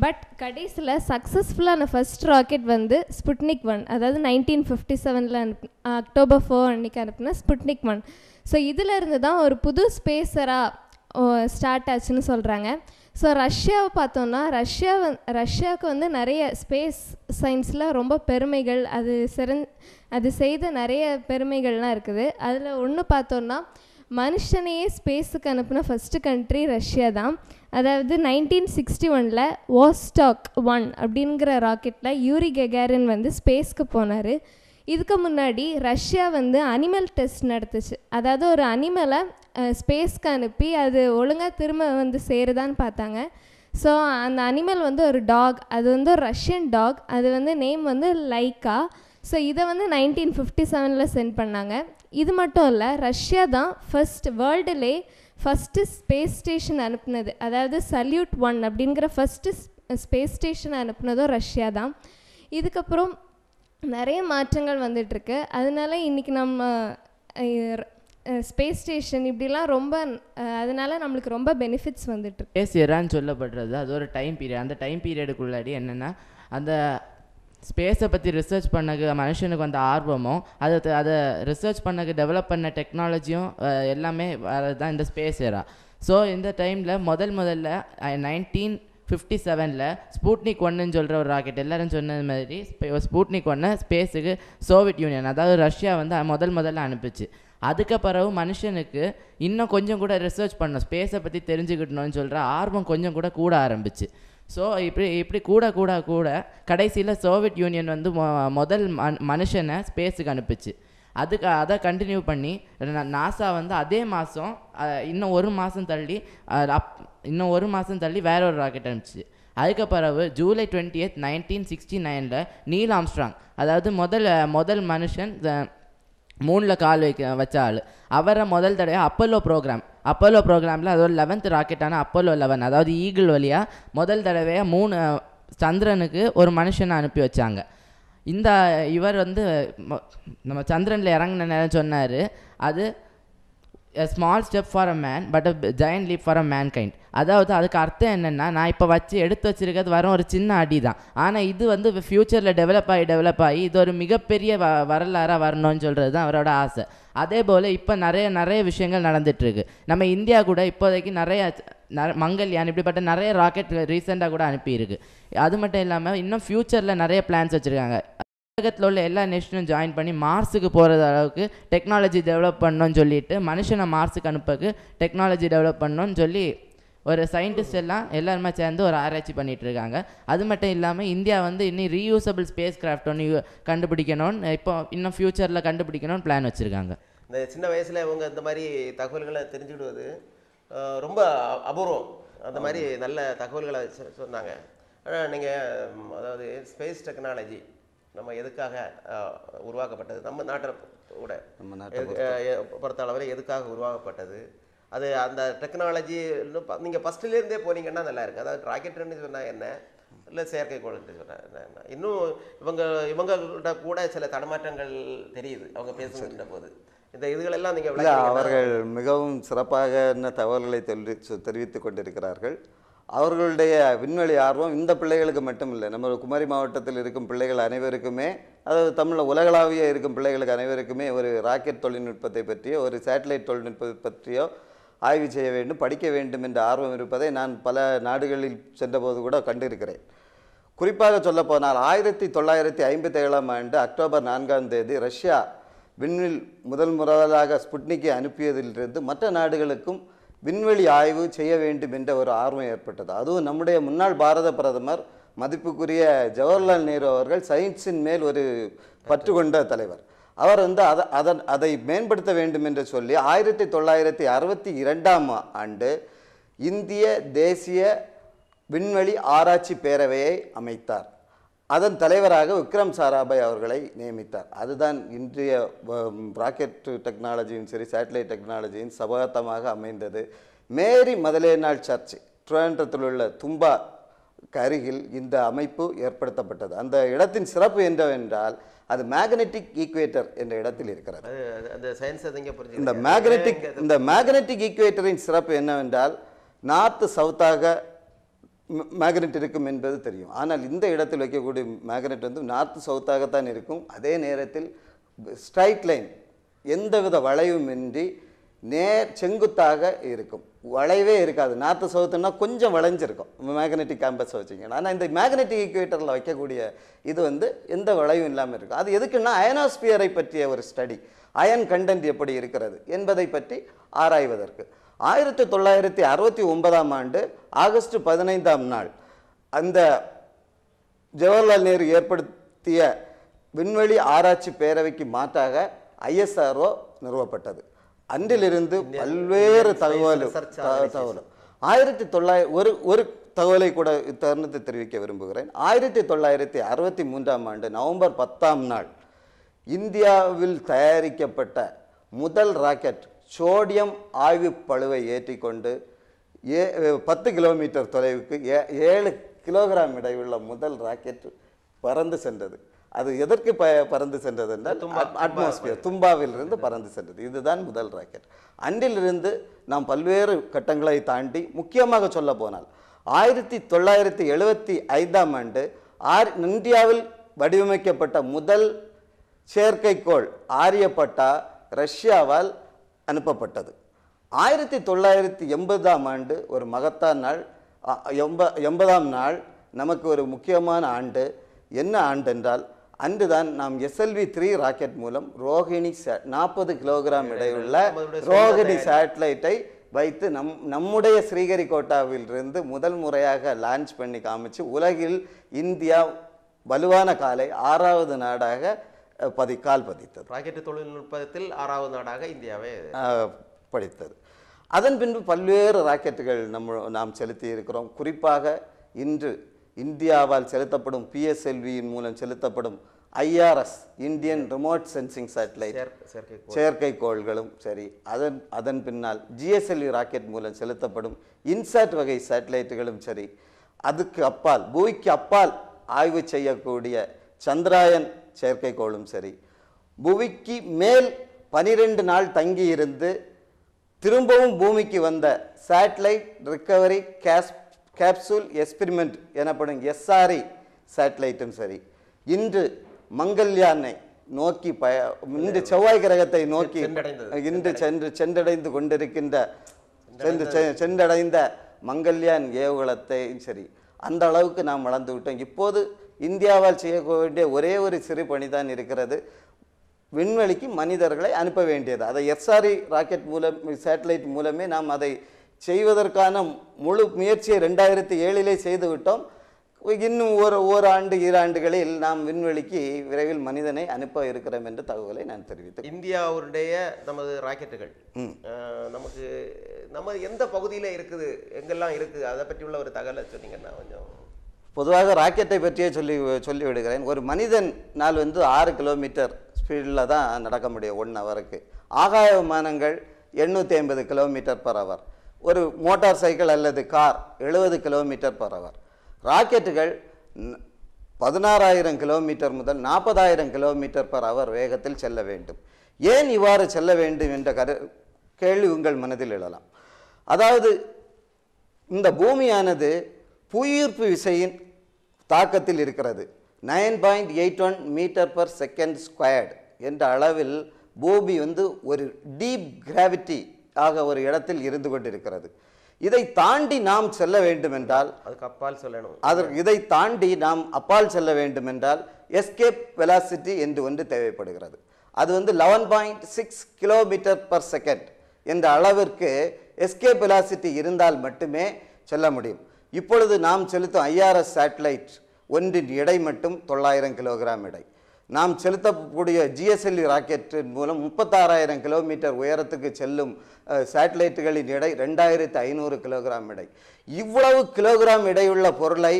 பட் கடைசியில் சக்ஸஸ்ஃபுல்லான ஃபஸ்ட் ராக்கெட் வந்து ஸ்புட்னிக் ஒன் அதாவது நைன்டீன் ஃபிஃப்டி செவனில் அனுப்பு அக்டோபர் ஃபோர் அன்றைக்கி அனுப்புனா ஸ்புட்னிக் ஒன் ஸோ இதிலிருந்து தான் ஒரு புது ஸ்பேஸராக ஸ்டார்ட் ஆச்சுன்னு சொல்கிறாங்க ஸோ ரஷ்யாவை பார்த்தோன்னா ரஷ்யா வந் ரஷ்யாவுக்கு வந்து நிறைய ஸ்பேஸ் சயின்ஸில் ரொம்ப பெருமைகள் அது சிறந் அது செய்த நிறைய பெருமைகள்லாம் இருக்குது அதில் ஒன்று பார்த்தோன்னா மனுஷனையே ஸ்பேஸுக்கு அனுப்பின ஃபஸ்ட்டு கண்ட்ரி ரஷ்யா தான் அதாவது நைன்டீன் சிக்ஸ்டி ஒனில் வாஸ்டாக் ஒன் அப்படிங்கிற ராக்கெட்டில் யூரி கெகாரின் வந்து ஸ்பேஸ்க்கு போனார் இதுக்கு முன்னாடி ரஷ்யா வந்து அனிமல் டெஸ்ட் நடத்துச்சு அதாவது ஒரு அனிமலை ஸ்பேஸ்க்கு அனுப்பி அது ஒழுங்காக திரும்ப வந்து சேருதான்னு பார்த்தாங்க ஸோ அந்த அனிமல் வந்து ஒரு டாக் அது வந்து ஒரு ரஷ்யன் டாக் அது வந்து நேம் வந்து லைக்கா ஸோ இதை வந்து நைன்டீன் ஃபிஃப்டி செவனில் சென்ட் பண்ணாங்க இது மட்டும் இல்லை ரஷ்யா தான் ஃபஸ்ட் வேர்ல்டுலே ஃபஸ்ட்டு ஸ்பேஸ் ஸ்டேஷன் அனுப்புனது அதாவது சல்யூட் ஒன் அப்படிங்கிற ஃபஸ்ட்டு ஸ்பேஸ் ஸ்டேஷன் அனுப்புனதும் ரஷ்யா தான் இதுக்கப்புறம் நிறைய மாற்றங்கள் வந்துட்டுருக்கு அதனால இன்றைக்கி நம்ம ஸ்பேஸ் ஸ்டேஷன் இப்படிலாம் ரொம்ப அதனால் நம்மளுக்கு ரொம்ப பெனிஃபிட்ஸ் வந்துட்டு ஸ்பேஸ் எரான்னு சொல்லப்படுறது அது ஒரு டைம் பீரியட் அந்த டைம் பீரியடுக்குள்ளாடி என்னென்னா அந்த ஸ்பேஸை பற்றி ரிசர்ச் பண்ணக்கு மனுஷனுக்கு வந்த ஆர்வமும் அதை அதை ரிசர்ச் பண்ணக்கு டெவலப் பண்ண டெக்னாலஜியும் எல்லாமே தான் இந்த ஸ்பேஸ் ஏரா ஸோ இந்த டைமில் முதல் முதல்ல நைன்டீன் ஃபிஃப்டி செவனில் ஸ்பூட்னிக் ஒன்றுன்னு சொல்கிற ஒரு ராக்கெட் எல்லோரும் சொன்னது மாதிரி ஸ்பூட்னிக் ஒன்று ஸ்பேஸுக்கு சோவியத் யூனியன் அதாவது ரஷ்யா வந்து முதல் முதல்ல அனுப்பிச்சு அதுக்கு பிறகு மனுஷனுக்கு இன்னும் கொஞ்சம் கூட ரிசர்ச் பண்ணணும் ஸ்பேஸை பற்றி தெரிஞ்சுக்கிட்டணும்னு சொல்கிற ஆர்வம் கொஞ்சம் கூட கூட ஆரம்பிச்சு ஸோ இப்படி இப்படி கூட கூட கூட கடைசியில் சோவியத் யூனியன் வந்து மொ முதல் மனுஷனை ஸ்பேஸுக்கு அனுப்பிச்சு அதுக்கு அதை கண்டினியூ பண்ணி நாசா வந்து அதே மாதம் இன்னும் ஒரு மாதம் தள்ளி அப் இன்னும் ஒரு மாதம் தள்ளி வேற ஒரு ராக்கெட் அனுப்பிச்சு அதுக்கப்புறவு July twenty eight nineteen sixty நைனில் நீல் ஆம்ஸ்ட்ராங் அதாவது முதல் முதல் மனுஷன் மூணில் கால் வைக்க வச்ச ஆள் அவரை முதல் தடவை அப்பல்லோ ப்ரோக்ராம் அப்பல்லோ ப்ரோக்ராமில் அதோட லெவன்த் ராக்கெட்டான அப்பல்லோ லெவன் அதாவது ஈகிள் வழியாக முதல் தடவையாக மூணு சந்திரனுக்கு ஒரு மனுஷனை அனுப்பி வச்சாங்க இந்த இவர் வந்து நம்ம சந்திரனில் இறங்கின சொன்னார் அது a small step for a man but a giant leap for a mankind அதாவது அதுக்கு அர்த்தம் என்னென்னா நான் இப்போ வச்சு எடுத்து வச்சுருக்கிறது வரும் ஒரு சின்ன அடி தான் ஆனால் இது வந்து ஃப்யூச்சரில் டெவலப் ஆகி டெவலப் ஆகி இது ஒரு மிகப்பெரிய வ வரலாறாக வரணும்னு சொல்கிறது தான் அவரோட ஆசை அதே போல் இப்போ நிறைய நிறைய விஷயங்கள் நடந்துகிட்ருக்கு நம்ம இந்தியா கூட இப்போதைக்கு நிறையா மங்கள்யான் இப்படிப்பட்ட நிறைய ராக்கெட் ரீசெண்டாக கூட அனுப்பியிருக்கு அது மட்டும் இல்லாமல் இன்னும் ஃப்யூச்சரில் நிறைய பிளான்ஸ் வச்சுருக்காங்க உலகத்தில் உள்ள எல்லா நேஷனும் ஜாயின் பண்ணி மார்ஸுக்கு போகிற அளவுக்கு டெக்னாலஜி டெவலப் பண்ணணும்னு சொல்லிட்டு மனுஷனை மார்ஸுக்கு அனுப்பக்கு டெக்னாலஜி டெவலப் பண்ணணும்னு சொல்லி ஒரு சயின்டிஸ்ட் எல்லாம் எல்லாருமே சேர்ந்து ஒரு ஆராய்ச்சி பண்ணிகிட்டு இருக்காங்க அது மட்டும் இல்லாமல் இந்தியா வந்து இன்னும் ரீயூசபிள் ஸ்பேஸ் கிராஃப்ட் ஒன்று கண்டுபிடிக்கணும்னு இப்போ இன்னும் ஃப்யூச்சரில் கண்டுபிடிக்கணும்னு பிளான் வச்சுருக்காங்க இந்த சின்ன வயசில் இவங்க இந்த மாதிரி தகவல்களை தெரிஞ்சுக்கிடுவது ரொம்ப அபூர்வம் அந்த மாதிரி நல்ல தகவல்களை சொன்னாங்க ஆனால் நீங்கள் அதாவது ஸ்பேஸ் டெக்னாலஜி நம்ம எதுக்காக உருவாக்கப்பட்டது நம்ம நாட்டை கூட பொறுத்த அளவில் எதுக்காக உருவாக்கப்பட்டது அது அந்த டெக்னாலஜி நீங்கள் ஃபஸ்ட்லேருந்தே போனீங்கன்னா நல்லா இருக்குது அதாவது ராக்கெட்டுன்னு சொன்னால் என்ன இல்லை செயற்கைக்கோள் என்று சொன்னால் இன்னும் இவங்க இவங்கள்ட்ட கூட சில தடமாற்றங்கள் தெரியுது அவங்க பேசுகிற போது இந்த இதுகளெல்லாம் நீங்கள் இல்லை அவர்கள் மிகவும் சிறப்பாக என்ன தகவல்களை தெரி தெரிவித்து கொண்டிருக்கிறார்கள் அவர்களுடைய விண்வெளி ஆர்வம் இந்த பிள்ளைகளுக்கு மட்டும் இல்லை நம்ம குமரி மாவட்டத்தில் இருக்கும் பிள்ளைகள் அனைவருக்குமே அதாவது தமிழில் உலகளாவிய இருக்கும் பிள்ளைகளுக்கு அனைவருக்குமே ஒரு ராக்கெட் தொழில்நுட்பத்தை பற்றியோ ஒரு சேட்டலைட் தொழில்நுட்பத்தை பற்றியோ ஆய்வு செய்ய வேண்டும் படிக்க வேண்டும் என்ற ஆர்வம் இருப்பதை நான் பல நாடுகளில் சென்றபோது கூட கண்டிருக்கிறேன் குறிப்பாக சொல்லப்போனால் ஆயிரத்தி தொள்ளாயிரத்தி ஐம்பத்தேழாம் ஆண்டு அக்டோபர் நான்காம் தேதி ரஷ்யா விண்ணில் முதல் முதலாக ஸ்புட்னிக்கை அனுப்பியதிலிருந்து மற்ற நாடுகளுக்கும் விண்வெளி ஆய்வு செய்ய வேண்டும் என்ற ஒரு ஆர்வம் ஏற்பட்டது அதுவும் நம்முடைய முன்னாள் பாரத பிரதமர் மதிப்புக்குரிய ஜவஹர்லால் நேரு அவர்கள் சயின்ஸின் மேல் ஒரு பற்று கொண்ட தலைவர் அவர் வந்து அதை அதன் அதை மேம்படுத்த வேண்டும் என்று சொல்லி ஆயிரத்தி தொள்ளாயிரத்தி அறுபத்தி இரண்டாம் ஆண்டு இந்திய தேசிய விண்வெளி ஆராய்ச்சி பேரவையை அமைத்தார் அதன் தலைவராக விக்ரம் சாராபாய் அவர்களை நியமித்தார் அதுதான் இன்றைய ராக்கெட் டெக்னாலஜியும் சரி சேட்டலைட் டெக்னாலஜியும் சபகத்தமாக அமைந்தது மேரி நாள் சர்ச் திருவனந்தத்தில் உள்ள தும்பா கருகில் இந்த அமைப்பு ஏற்படுத்தப்பட்டது அந்த இடத்தின் சிறப்பு என்னவென்றால் அது மேக்னெட்டிக் ஈக்குவேட்டர் என்ற இடத்தில் இருக்கிறது இந்த மேக்னெட்டிக் இந்த மேக்னெட்டிக் ஈக்குவேட்டரின் சிறப்பு என்னவென்றால் நார்த்து சவுத்தாக மேக்னெட் இருக்கும் என்பது தெரியும் ஆனால் இந்த இடத்தில் வைக்கக்கூடிய மேக்னெட் வந்து நார்த் சவுத்தாகத்தான் இருக்கும் அதே நேரத்தில் ஸ்ட்ரைட் லைன் எந்தவித வளைவுமின்றி நேர் செங்குத்தாக இருக்கும் வளைவே இருக்காது நார்த்து சவுத்துன்னா கொஞ்சம் வளைஞ்சிருக்கும் மேக்னெட்டிக் கேம்பஸ் வச்சிங்கன்னா ஆனால் இந்த மேக்னெட்டிக் ஈக்குவேட்டரில் வைக்கக்கூடிய இது வந்து எந்த வளைவும் இல்லாமல் இருக்கும் அது எதுக்குன்னா அயனோஸ்பியரை பற்றிய ஒரு ஸ்டடி அயன் கண்டென்ட் எப்படி இருக்கிறது என்பதை பற்றி ஆராய்வதற்கு ஆயிரத்தி தொள்ளாயிரத்தி அறுபத்தி ஒன்பதாம் ஆண்டு ஆகஸ்ட் பதினைந்தாம் நாள் அந்த ஜவஹர்லால் நேரு ஏற்படுத்திய விண்வெளி ஆராய்ச்சி பேரவைக்கு மாற்றாக ஐஎஸ்ஆர்ஓ நிறுவப்பட்டது அன்றிலிருந்து பல்வேறு தகவல் தகவலும் ஆயிரத்தி தொள்ளாயிரம் ஒரு ஒரு தகவலை கூட தருணத்தை தெரிவிக்க விரும்புகிறேன் ஆயிரத்தி தொள்ளாயிரத்தி அறுபத்தி மூன்றாம் ஆண்டு நவம்பர் பத்தாம் நாள் இந்தியாவில் தயாரிக்கப்பட்ட முதல் ராக்கெட் சோடியம் ஆய்வு பழுவை ஏற்றிக்கொண்டு ஏ பத்து கிலோமீட்டர் தொலைவுக்கு ஏ ஏழு கிலோகிராம் இடையுள்ள முதல் ராக்கெட் பறந்து சென்றது அது எதற்கு ப பறந்து சென்றது என்றால் அட்மாஸ்பியர் தும்பாவிலிருந்து பறந்து சென்றது இதுதான் முதல் ராக்கெட் அன்றிலிருந்து நாம் பல்வேறு கட்டங்களை தாண்டி முக்கியமாக சொல்ல போனால் ஆயிரத்தி தொள்ளாயிரத்தி எழுபத்தி ஐந்தாம் ஆண்டு ஆர் இந்தியாவில் வடிவமைக்கப்பட்ட முதல் செயற்கைக்கோள் ஆரியப்பட்டா ரஷ்யாவால் அனுப்பப்பட்டது ஆயிரத்தி தொள்ளாயிரத்தி எண்பதாம் ஆண்டு ஒரு மகத்தா நாள் எண்ப எண்பதாம் நாள் நமக்கு ஒரு முக்கியமான ஆண்டு என்ன ஆண்டு என்றால் அன்று தான் நாம் எஸ்எல்வி த்ரீ ராக்கெட் மூலம் ரோஹிணி நாற்பது கிலோகிராம் இடையுள்ள ரோஹிணி சேட்டலைட்டை வைத்து நம் நம்முடைய ஸ்ரீஹரிகோட்டாவிலிருந்து முதல் முறையாக லான்ச் பண்ணி காமிச்சு உலகில் இந்தியா வலுவான காலை ஆறாவது நாடாக பதி கால் பதித்தது ராக்கெட்டு தொழில்நுட்பத்தில் ஆறாவது நாடாக இந்தியாவை படித்தது அதன் பின்பு பல்வேறு ராக்கெட்டுகள் நம்ம நாம் செலுத்தி இருக்கிறோம் குறிப்பாக இன்று இந்தியாவால் செலுத்தப்படும் பிஎஸ்எல்வியின் மூலம் செலுத்தப்படும் IRS Indian remote sensing satellite செயற்கைக்கோள்களும் சரி அதன் அதன் பின்னால் ஜிஎஸ்எல்வி ராக்கெட் மூலம் செலுத்தப்படும் இன்சாட் வகை சேட்டலைட்டுகளும் சரி அதுக்கு அப்பால் பூமிக்கு அப்பால் ஆய்வு செய்யக்கூடிய சந்திராயன் செயற்கைக்கோளும் சரி புவிக்கு மேல் பனிரெண்டு நாள் தங்கி இருந்து திரும்பவும் பூமிக்கு வந்த satellite recovery case capsule experiment எனப்படும் எஸ்ஆர்இ சேட்டலைட்டும் e சரி இன்று மங்கல்யானை நோக்கி பய இன்று செவ்வாய் கிரகத்தை நோக்கி இன்று சென்று சென்றடைந்து கொண்டிருக்கின்ற சென்று சென்றடைந்த மங்கல்யான் ஏவுகலத்தையும் சரி அந்த அளவுக்கு நாம் வளர்ந்து விட்டோம் இப்போது இந்தியாவால் செய்ய வேண்டிய ஒரே ஒரு சிறு பணி தான் இருக்கிறது விண்வெளிக்கு மனிதர்களை அனுப்ப வேண்டியது அதை எஸ்ஆர்இ ராக்கெட் e மூலம் சேட்டலைட் மூலமே நாம் அதை செய்வதற்கான முழு முயற்சியை ரெண்டாயிரத்தி ஏழிலே செய்துவிட்டோம் இன்னும் ஒரு ஓராண்டு ஈராண்டுகளில் நாம் விண்வெளிக்கு விரைவில் மனிதனை அனுப்ப இருக்கிறோம் என்ற தகவலை நான் தெரிவித்தேன் இந்தியாவுடைய நமது ராக்கெட்டுகள் நமக்கு நம்ம எந்த பகுதியில் இருக்குது எங்கெல்லாம் இருக்குது அதை பற்றியுள்ள ஒரு தகவலை சொன்னீங்கன்னா கொஞ்சம் பொதுவாக ராக்கெட்டை பற்றியே சொல்லி சொல்லி விடுகிறேன் ஒரு மனிதன் நாள் வந்து ஆறு கிலோமீட்டர் ஸ்பீடில் தான் நடக்க முடியும் ஒன் ஹவருக்கு ஆகாய விமானங்கள் எண்ணூற்றி ஐம்பது கிலோமீட்டர் பர் ஹவர் ஒரு மோட்டார் சைக்கிள் அல்லது கார் எழுபது கிலோமீட்டர் பர் ஹவர் ராக்கெட்டுகள் பதினாறாயிரம் கிலோமீட்டர் முதல் நாற்பதாயிரம் கிலோமீட்டர் பர் ஹவர் வேகத்தில் செல்ல வேண்டும் ஏன் இவ்வாறு செல்ல வேண்டும் என்ற கரு கேள்வி உங்கள் மனதில் எழலாம் அதாவது இந்த பூமியானது புவியீர்ப்பு விசையின் தாக்கத்தில் இருக்கிறது nine point eight one metre per second squared என்ற அளவில் பூமி வந்து ஒரு டீப் கிராவிட்டி ஆக ஒரு இடத்தில் இருந்து கொண்டிருக்கிறது இதை தாண்டி நாம் செல்ல வேண்டும் என்றால் அதுக்கு அப்பால் சொல்லணும் அதற்கு இதை தாண்டி நாம் அப்பால் செல்ல வேண்டும் என்றால் எஸ்கேப் வெலாசிட்டி என்று ஒன்று தேவைப்படுகிறது அது வந்து eleven point six kilometre per second என்ற அளவிற்கு எஸ்கேப் வெலாசிட்டி இருந்தால் மட்டுமே செல்ல முடியும் இப்பொழுது நாம் செலுத்தும் ஐஆர்எஸ் சேட்டலைட் ஒன்றின் எடை மட்டும் தொள்ளாயிரம் கிலோகிராம் எடை நாம் செலுத்தக்கூடிய ஜிஎஸ்எல்இ ராக்கெட்டின் மூலம் முப்பத்தாறாயிரம் கிலோமீட்டர் உயரத்துக்கு செல்லும் சேட்டலைட்டுகளின் எடை ரெண்டாயிரத்து ஐநூறு கிலோகிராம் எடை இவ்வளவு கிலோகிராம் எடையுள்ள பொருளை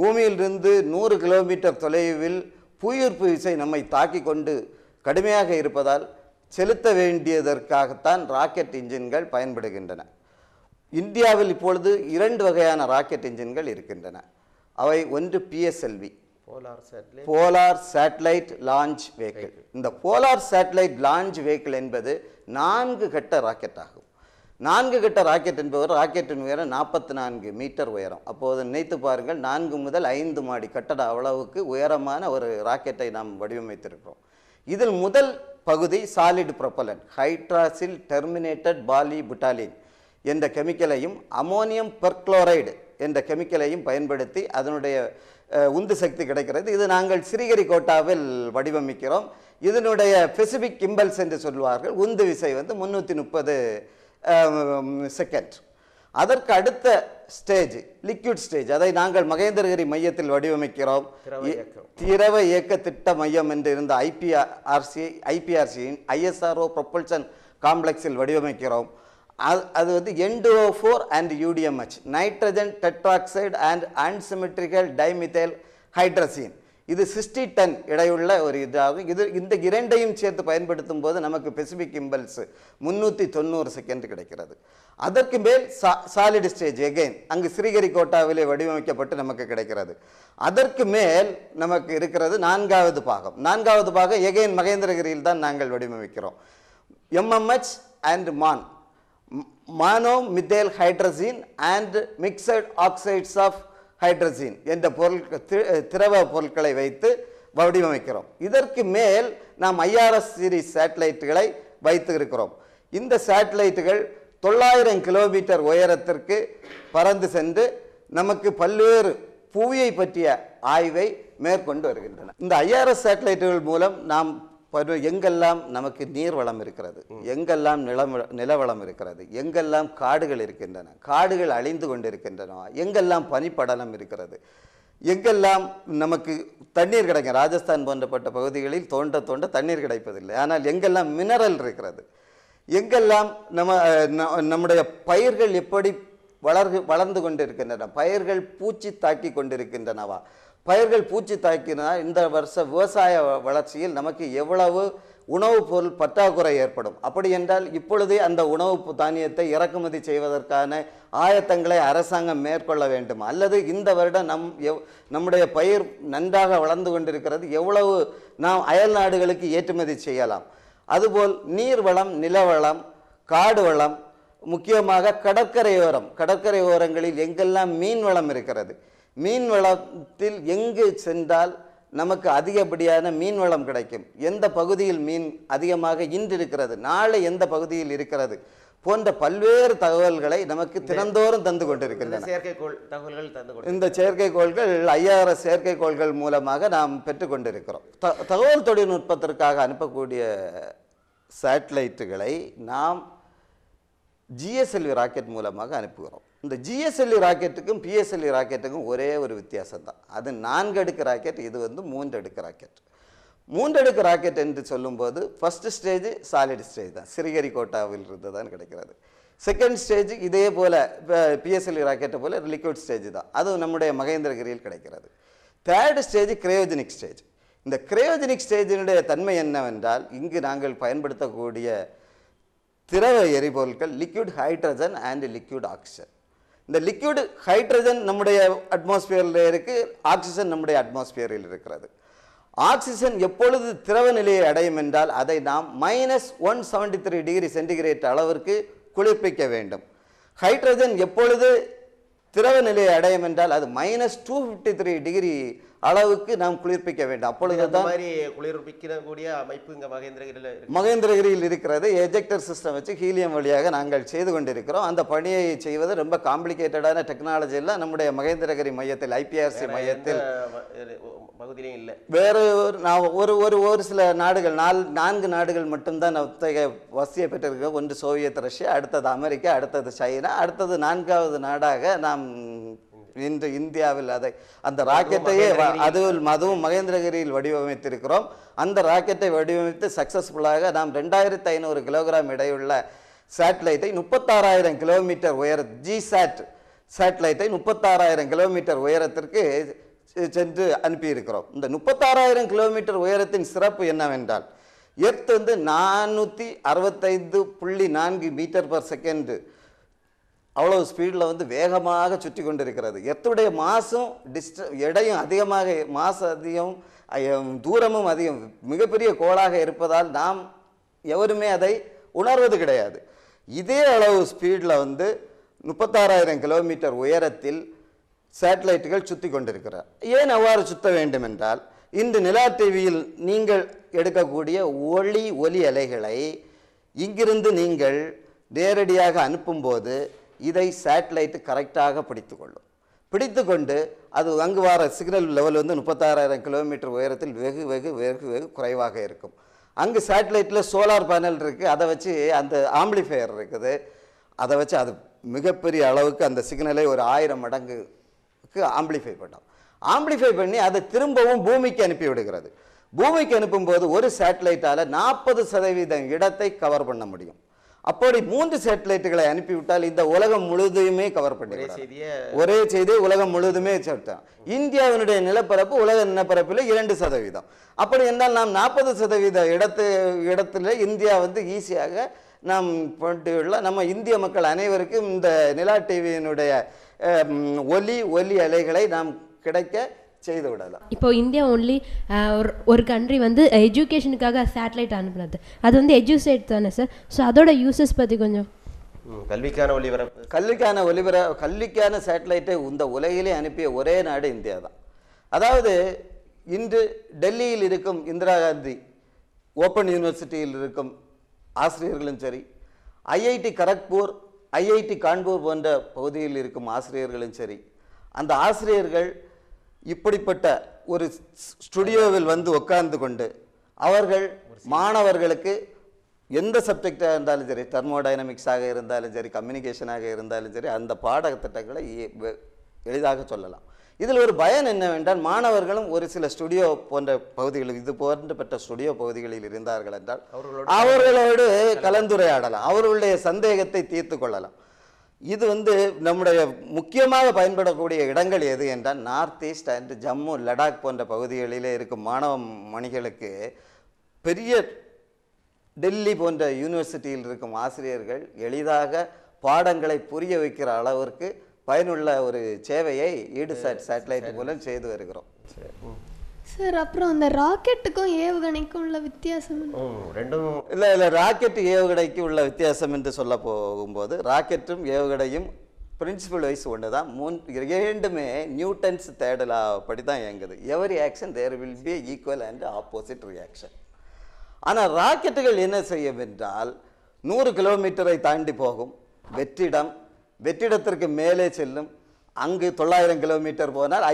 பூமியிலிருந்து நூறு கிலோமீட்டர் தொலைவில் புயிர்ப்பு விசை நம்மை தாக்கி கொண்டு கடுமையாக இருப்பதால் செலுத்த வேண்டியதற்காகத்தான் ராக்கெட் இன்ஜின்கள் பயன்படுகின்றன இந்தியாவில் இப்பொழுது இரண்டு வகையான ராக்கெட் இன்ஜின்கள் இருக்கின்றன அவை ஒன்று PSLV polar satellite launch vehicle இந்த போலார் சேட்டலைட் லான்ச் வெஹிக்கிள் என்பது நான்கு கட்ட ராக்கெட் ஆகும் நான்கு கட்ட ராக்கெட் என்பவர் ராக்கெட்டின் உயரம் நாற்பத்தி நான்கு மீட்டர் உயரம் அப்போது நினைத்து பாருங்கள் நான்கு முதல் ஐந்து மாடி கட்டட அளவுக்கு உயரமான ஒரு ராக்கெட்டை நாம் வடிவமைத்திருக்கிறோம் இதில் முதல் பகுதி solid propellant hydroxyl terminated polybutadiene என்ற கெமிக்கலையும் அமோனியம் பெர்க்ளோரைடு என்ற கெமிக்கலையும் பயன்படுத்தி அதனுடைய உந்து சக்தி கிடைக்கிறது இது நாங்கள் சிறிகரி கோட்டாவில் வடிவமைக்கிறோம் இதனுடைய பெசிபிக் இம்பல்ஸ் என்று சொல்வார்கள் உந்து விசை வந்து முந்நூற்றி முப்பது செகண்ட் அதற்கு அடுத்த ஸ்டேஜ் லிக்விட் ஸ்டேஜ் அதை நாங்கள் மகேந்திரகிரி மையத்தில் வடிவமைக்கிறோம் திரவ இயக்க திட்ட மையம் என்று இருந்த ஐபிஆர்சி ஐபிஆர்சியின் ஐஎஸ்ஆர்ஓ ப்ரொப்பல்சன் காம்ப்ளெக்ஸில் வடிவமைக்கிறோம் அது அது வந்து NTO four and UDMH nitrogen tetroxide and unsymmetrical dimethyl hydrazine இது சிஸ்டி டென் இடையுள்ள ஒரு இதாகும் இது இந்த இரண்டையும் சேர்த்து பயன்படுத்தும் போது நமக்கு பெசிபிக் இம்பல்ஸ் முந்நூற்றி தொண்ணூறு செகண்ட் கிடைக்கிறது அதற்கு மேல் சா சாலிட் ஸ்டேஜ் எகெயின் அங்கு கோட்டாவிலே வடிவமைக்கப்பட்டு நமக்கு கிடைக்கிறது அதற்கு மேல் நமக்கு இருக்கிறது நான்காவது பாகம் நான்காவது பாகம் எகெயின் மகேந்திரகிரியில் தான் நாங்கள் வடிவமைக்கிறோம் எம்எம்ஹெச் அண்ட் மான் monomethyl hydrazine and mixed oxides of hydrazine என்ற பொருள் திரவ பொருட்களை வைத்து வடிவமைக்கிறோம் இதற்கு மேல் நாம் ஐஆர்எஸ் சீரிஸ் சேட்டலைட்டுகளை வைத்து இருக்கிறோம் இந்த சேட்டலைட்டுகள் தொள்ளாயிரம் கிலோமீட்டர் உயரத்திற்கு பறந்து சென்று நமக்கு பல்வேறு பூவியை பற்றிய ஆய்வை மேற்கொண்டு வருகின்றன இந்த ஐஆர்எஸ் சேட்டலைட்டுகள் மூலம் நாம் எங்கெல்லாம் நமக்கு நீர் வளம் இருக்கிறது எங்கெல்லாம் நிலம் நிலவளம் இருக்கிறது எங்கெல்லாம் காடுகள் இருக்கின்றன காடுகள் அழிந்து கொண்டிருக்கின்றன எங்கெல்லாம் பனிப்படலம் இருக்கிறது எங்கெல்லாம் நமக்கு தண்ணீர் கிடைக்கும் ராஜஸ்தான் போன்றப்பட்ட பகுதிகளில் தோண்ட தோண்ட தண்ணீர் கிடைப்பதில்லை ஆனால் எங்கெல்லாம் மினரல் இருக்கிறது எங்கெல்லாம் நம்ம நம்முடைய பயிர்கள் எப்படி வளர்கு வளர்ந்து கொண்டிருக்கின்றன பயிர்கள் பூச்சி தாக்கி கொண்டிருக்கின்றனவா பயிர்கள் பூச்சி தாக்கினால் இந்த வருஷ விவசாய வளர்ச்சியில் நமக்கு எவ்வளவு உணவுப் பொருள் பற்றாக்குறை ஏற்படும் அப்படி என்றால் இப்பொழுதே அந்த உணவு தானியத்தை இறக்குமதி செய்வதற்கான ஆயத்தங்களை அரசாங்கம் மேற்கொள்ள வேண்டும் அல்லது இந்த வருடம் நம் எவ் நம்முடைய பயிர் நன்றாக வளர்ந்து கொண்டிருக்கிறது எவ்வளவு நாம் அயல் நாடுகளுக்கு ஏற்றுமதி செய்யலாம் அதுபோல் நீர்வளம் நிலவளம் காடு வளம் முக்கியமாக கடற்கரையோரம் கடற்கரை ஓரங்களில் எங்கெல்லாம் மீன் வளம் இருக்கிறது மீன் வளத்தில் எங்கு சென்றால் நமக்கு அதிகப்படியான மீன் வளம் கிடைக்கும் எந்த பகுதியில் மீன் அதிகமாக இன்று இருக்கிறது நாளை எந்த பகுதியில் இருக்கிறது போன்ற பல்வேறு தகவல்களை நமக்கு தினந்தோறும் தந்து கொண்டிருக்கின்றன செயற்கைக்கோள் தகவல்கள் தந்து இந்த செயற்கைக்கோள்கள் ஐயாயிரம் செயற்கைக்கோள்கள் மூலமாக நாம் பெற்றுக்கொண்டிருக்கிறோம் த தகவல் தொழில்நுட்பத்திற்காக அனுப்பக்கூடிய சேட்டலைட்டுகளை நாம் ஜிஎஸ்எல்வி ராக்கெட் மூலமாக அனுப்புகிறோம் இந்த ஜிஎஸ்எல்இ e ராக்கெட்டுக்கும் பிஎஸ்எல்இ e ராக்கெட்டுக்கும் ஒரே ஒரு வித்தியாசம் தான் அது நான்கு அடுக்கு ராக்கெட் இது வந்து மூன்று அடுக்கு ராக்கெட் மூன்றடுக்கு ராக்கெட் என்று சொல்லும்போது ஃபஸ்ட்டு ஸ்டேஜ் சாலிட் ஸ்டேஜ் தான் சிறிகரி கோட்டாவில் இருந்து தான் கிடைக்கிறது செகண்ட் ஸ்டேஜ் இதே போல் இப்போ பிஎஸ்எல்இ ராக்கெட்டை போல் லிக்விட் ஸ்டேஜ் தான் அது நம்முடைய மகேந்திரகிரியில் கிடைக்கிறது தேர்டு ஸ்டேஜ் கிரையோஜெனிக் ஸ்டேஜ் இந்த கிரையோஜெனிக் ஸ்டேஜினுடைய தன்மை என்னவென்றால் இங்கு நாங்கள் பயன்படுத்தக்கூடிய திரவ எரிபொருட்கள் liquid hydrogen and liquid oxygen இந்த லிக்யூடு ஹைட்ரஜன் நம்முடைய அட்மாஸ்பியரில் இருக்குது ஆக்சிஜன் நம்முடைய அட்மாஸ்பியரில் இருக்கிறது ஆக்சிஜன் எப்பொழுது திரவ நிலையை அடையும் என்றால் அதை நாம் minus one seventy three degree centigrade அளவிற்கு குளிர்ப்பிக்க வேண்டும் ஹைட்ரஜன் எப்பொழுது திரவ நிலையை அடையும் என்றால் அது minus two fifty three degree அளவுக்கு நாம் குளிர்ப்பிக்க வேண்டும் அப்பொழுது தான் மாதிரி குளிர்ப்பிக்கக்கூடிய அமைப்பு இங்கே மகேந்திரகிரியில் மகேந்திரகிரியில் இருக்கிறது எஜெக்டர் சிஸ்டம் வச்சு ஹீலியம் வழியாக நாங்கள் செய்து கொண்டிருக்கிறோம் அந்த பணியை செய்வது ரொம்ப காம்ப்ளிகேட்டடான எல்லாம் நம்முடைய மகேந்திரகிரி மையத்தில் ஐபிஆர்சி மையத்தில் பகுதியிலையும் இல்லை வேறு ஒரு நான் ஒரு ஒரு ஒரு சில நாடுகள் நாலு நான்கு நாடுகள் மட்டும்தான் அத்தகைய வசதியை பெற்றிருக்க ஒன்று சோவியத் ரஷ்யா அடுத்தது அமெரிக்கா அடுத்தது சைனா அடுத்தது நான்காவது நாடாக நாம் இன்று இந்தியாவில் அதை அந்த ராக்கெட்டையே அதுவும் அதுவும் மகேந்திரகிரியில் வடிவமைத்திருக்கிறோம் அந்த ராக்கெட்டை வடிவமைத்து சக்சஸ்ஃபுல்லாக நாம் ரெண்டாயிரத்து ஐநூறு கிலோகிராம் இடையுள்ள சேட்டலைட்டை முப்பத்தாறாயிரம் கிலோமீட்டர் உயர ஜிசாட் சேட்டலைட்டை முப்பத்தாறாயிரம் கிலோமீட்டர் உயரத்திற்கு சென்று அனுப்பியிருக்கிறோம் இந்த முப்பத்தாறாயிரம் கிலோமீட்டர் உயரத்தின் சிறப்பு என்னவென்றால் எர்த் வந்து நானூற்றி அறுபத்தைந்து புள்ளி நான்கு மீட்டர் பர் செகண்டு அவ்வளவு ஸ்பீடில் வந்து வேகமாக சுற்றி கொண்டிருக்கிறது எத்துடைய மாசும் டிஸ்ட எடையும் அதிகமாக மாசு அதிகம் தூரமும் அதிகம் மிகப்பெரிய கோளாக இருப்பதால் நாம் எவருமே அதை உணர்வது கிடையாது இதே அளவு ஸ்பீடில் வந்து முப்பத்தாறாயிரம் கிலோமீட்டர் உயரத்தில் சேட்டலைட்டுகள் சுற்றி கொண்டிருக்கிறார் ஏன் அவ்வாறு சுற்ற வேண்டும் என்றால் இந்த நிலா டிவியில் நீங்கள் எடுக்கக்கூடிய ஒளி ஒலி அலைகளை இங்கிருந்து நீங்கள் நேரடியாக அனுப்பும்போது இதை சேட்டலைட்டு கரெக்டாக பிடித்து கொள்ளும் பிடித்து கொண்டு அது அங்கு வர சிக்னல் லெவல் வந்து முப்பத்தாறாயிரம் கிலோமீட்டர் உயரத்தில் வெகு வெகு வெகு வெகு குறைவாக இருக்கும் அங்கு சேட்டலைட்டில் சோலார் பேனல் இருக்குது அதை வச்சு அந்த ஆம்பிளிஃபையர் இருக்குது அதை வச்சு அது மிகப்பெரிய அளவுக்கு அந்த சிக்னலை ஒரு ஆயிரம் மடங்குக்கு ஆம்பிளிஃபை பண்ணோம் ஆம்பிளிஃபை பண்ணி அதை திரும்பவும் பூமிக்கு அனுப்பி விடுகிறது பூமிக்கு அனுப்பும்போது ஒரு சேட்டலைட்டால் நாற்பது சதவீதம் இடத்தை கவர் பண்ண முடியும் அப்படி மூன்று சேட்டலைட்டுகளை அனுப்பிவிட்டால் இந்த உலகம் முழுவதையுமே கவர் பண்ணி ஒரே செய்தி உலகம் முழுவதுமே சட்டம் இந்தியாவினுடைய நிலப்பரப்பு உலக நிலப்பரப்பில் இரண்டு சதவீதம் அப்படி என்றால் நாம் நாற்பது சதவீத இடத்து இடத்துல இந்தியா வந்து ஈஸியாக நாம் பண்ணிட்டுள்ள நம்ம இந்திய மக்கள் அனைவருக்கும் இந்த நிலா டிவியினுடைய ஒலி ஒலி அலைகளை நாம் கிடைக்க ചെയ്തു വിടല இப்போ இந்தியா ஒன்லி ஒரு கண்ட்ரி வந்து எஜுகேஷனுக்காக சேட்டலைட் அனுப்புனது அது வந்து எஜுசைட் தானே சார் ஸோ அதோட யூசஸ் பற்றி கொஞ்சம் கல்விக்கான ஒளிபர கல்விக்கான ஒளிபர கல்விக்கான சேட்டலைட்டை இந்த உலகிலே அனுப்பிய ஒரே நாடு இந்தியா தான் அதாவது இன்று டெல்லியில் இருக்கும் இந்திரா காந்தி ஓப்பன் யூனிவர்சிட்டியில் இருக்கும் ஆசிரியர்களும் சரி ஐஐடி கரக்பூர் ஐஐடி கான்பூர் போன்ற பகுதியில் இருக்கும் ஆசிரியர்களும் சரி அந்த ஆசிரியர்கள் இப்படிப்பட்ட ஒரு ஸ்டுடியோவில் வந்து உட்கார்ந்து கொண்டு அவர்கள் மாணவர்களுக்கு எந்த சப்ஜெக்டாக இருந்தாலும் சரி தெர்மோடைனமிக்ஸாக இருந்தாலும் சரி கம்யூனிகேஷனாக இருந்தாலும் சரி அந்த பாடத்திட்டங்களை எளிதாக சொல்லலாம் இதில் ஒரு பயன் என்னவென்றால் மாணவர்களும் ஒரு சில ஸ்டுடியோ போன்ற பகுதிகளில் இது போன்ற பெற்ற ஸ்டுடியோ பகுதிகளில் இருந்தார்கள் என்றால் அவர்களோடு கலந்துரையாடலாம் அவர்களுடைய சந்தேகத்தை தீர்த்து கொள்ளலாம் இது வந்து நம்முடைய முக்கியமாக பயன்படக்கூடிய இடங்கள் எது என்றால் north east and Jammu Ladakh போன்ற பகுதிகளில் இருக்கும் மாணவ மணிகளுக்கு பெரிய டெல்லி போன்ற யூனிவர்சிட்டியில் இருக்கும் ஆசிரியர்கள் எளிதாக பாடங்களை புரிய வைக்கிற அளவிற்கு பயனுள்ள ஒரு சேவையை ஈடுசாட் சேட்டலைட் மூலம் செய்து வருகிறோம் சரி சார் அப்புறம் அந்த ராக்கெட்டுக்கும் ஏவுகணைக்கும் உள்ள வித்தியாசம் ரெண்டும் இல்லை இல்லை ராக்கெட்டு ஏவுகணைக்கு உள்ள வித்தியாசம் என்று சொல்ல போகும்போது ராக்கெட்டும் ஏவுகணையும் பிரின்சிபல் வைஸ் ஒன்று தான் மூன் இரண்டுமே நியூட்டன்ஸ் தேடலா படி தான் இயங்குது every action there will be equal and opposite reaction ஆனால் ராக்கெட்டுகள் என்ன செய்யும் என்றால் நூறு கிலோமீட்டரை தாண்டி போகும் வெற்றிடம் வெற்றிடத்திற்கு மேலே செல்லும் அங்கு தொள்ளாயிரம் கிலோமீட்டர் போனால்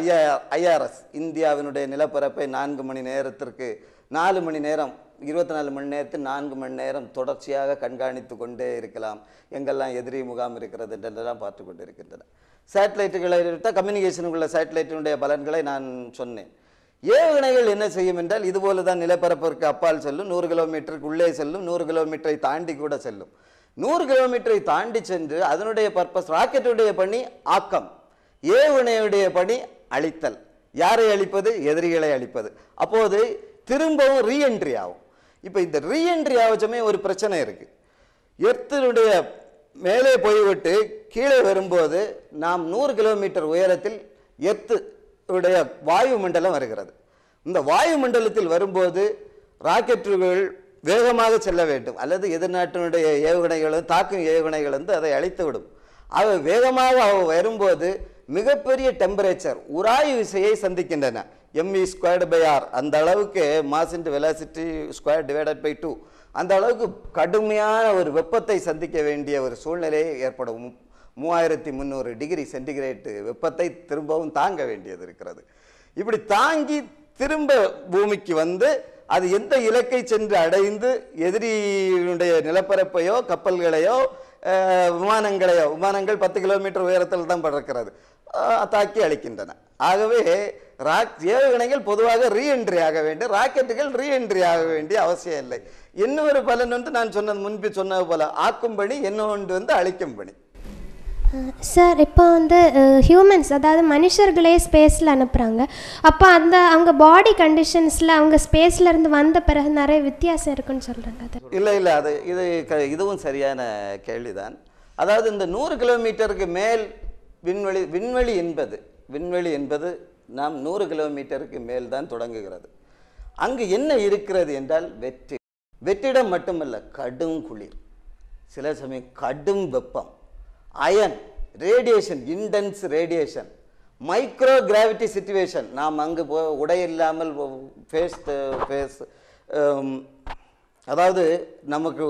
ஐஆர்எஸ் இந்தியாவினுடைய நிலப்பரப்பை நான்கு மணி நேரத்திற்கு நாலு மணி நேரம் இருபத்தி நாலு மணி நேரத்தில் நான்கு மணி நேரம் தொடர்ச்சியாக கண்காணித்து கொண்டே இருக்கலாம் எங்கெல்லாம் எதிரி முகாம் இருக்கிறது என்றெல்லாம் பார்த்து கொண்டிருக்கின்றன இருக்கின்றன சேட்டலைட்டுகளை எடுத்தால் உள்ள சேட்டலைட்டினுடைய பலன்களை நான் சொன்னேன் ஏவுகணைகள் என்ன செய்யும் என்றால் இதுபோல தான் நிலப்பரப்பிற்கு அப்பால் செல்லும் நூறு கிலோமீட்டருக்கு உள்ளே செல்லும் நூறு கிலோமீட்டரை தாண்டி கூட செல்லும் நூறு கிலோமீட்டரை தாண்டி சென்று அதனுடைய பர்பஸ் ராக்கெட்டுடைய பணி ஆக்கம் ஏவுனையுடைய பணி அழித்தல் யாரை அழிப்பது எதிரிகளை அழிப்பது அப்போது திரும்பவும் ரீஎன்ட்ரி ஆகும் இப்போ இந்த ரீஎன்ட்ரி ஆகச்சமே ஒரு பிரச்சனை இருக்குது எர்த்தினுடைய மேலே போய்விட்டு கீழே வரும்போது நாம் நூறு கிலோமீட்டர் உயரத்தில் எர்த்து உடைய வாயு மண்டலம் வருகிறது இந்த வாயு மண்டலத்தில் வரும்போது ராக்கெட்டுகள் வேகமாக செல்ல வேண்டும் அல்லது எதிர்நாட்டினுடைய ஏவுகணைகளும் தாக்கும் ஏவுகணைகள் வந்து அதை அழித்துவிடும் அவை வேகமாக அவ வரும்போது மிகப்பெரிய டெம்பரேச்சர் உராய் விசையை சந்திக்கின்றன எம்இ ஸ்கொயர்டு பை ஆர் அந்த அளவுக்கு mass velocity square divided by two அந்த அளவுக்கு கடுமையான ஒரு வெப்பத்தை சந்திக்க வேண்டிய ஒரு சூழ்நிலை ஏற்படும் மூவாயிரத்தி முந்நூறு டிகிரி சென்டிகிரேட்டு வெப்பத்தை திரும்பவும் தாங்க வேண்டியது இருக்கிறது இப்படி தாங்கி திரும்ப பூமிக்கு வந்து அது எந்த இலக்கை சென்று அடைந்து எதிரியினுடைய நிலப்பரப்பையோ கப்பல்களையோ விமானங்களையோ விமானங்கள் பத்து கிலோமீட்டர் உயரத்தில் தான் பறக்கிறது தாக்கி அளிக்கின்றன ஆகவே ராக் ஏவுகணைகள் பொதுவாக ரீஎன்ட்ரி ஆக வேண்டும் ராக்கெட்டுகள் ரீஎன்ட்ரி ஆக வேண்டிய அவசியம் இல்லை இன்னொரு பலன் வந்து நான் சொன்னது முன்பு சொன்னது போல ஆக்கும் பணி என்னொன்று வந்து அழிக்கும் பணி சார் இப்போ வந்து ஹியூமன்ஸ் அதாவது மனுஷர்களே ஸ்பேஸில் அனுப்புகிறாங்க அப்போ அந்த அவங்க பாடி கண்டிஷன்ஸில் அவங்க ஸ்பேஸ்லேருந்து வந்த பிறகு நிறைய வித்தியாசம் இருக்குன்னு சொல்கிறாங்க அது இல்லை இல்லை அது இது இதுவும் சரியான கேள்விதான் அதாவது இந்த நூறு கிலோமீட்டருக்கு மேல் விண்வெளி விண்வெளி என்பது விண்வெளி என்பது நாம் நூறு கிலோமீட்டருக்கு மேல் தான் தொடங்குகிறது அங்கு என்ன இருக்கிறது என்றால் வெற்றி வெற்றிடம் மட்டுமல்ல கடும் குளிர் சில சமயம் கடும் வெப்பம் ion radiation intense radiation microgravity situation நாம் அங்கு போ உடை இல்லாமல் ஃபேஸ் ஃபேஸ் அதாவது நமக்கு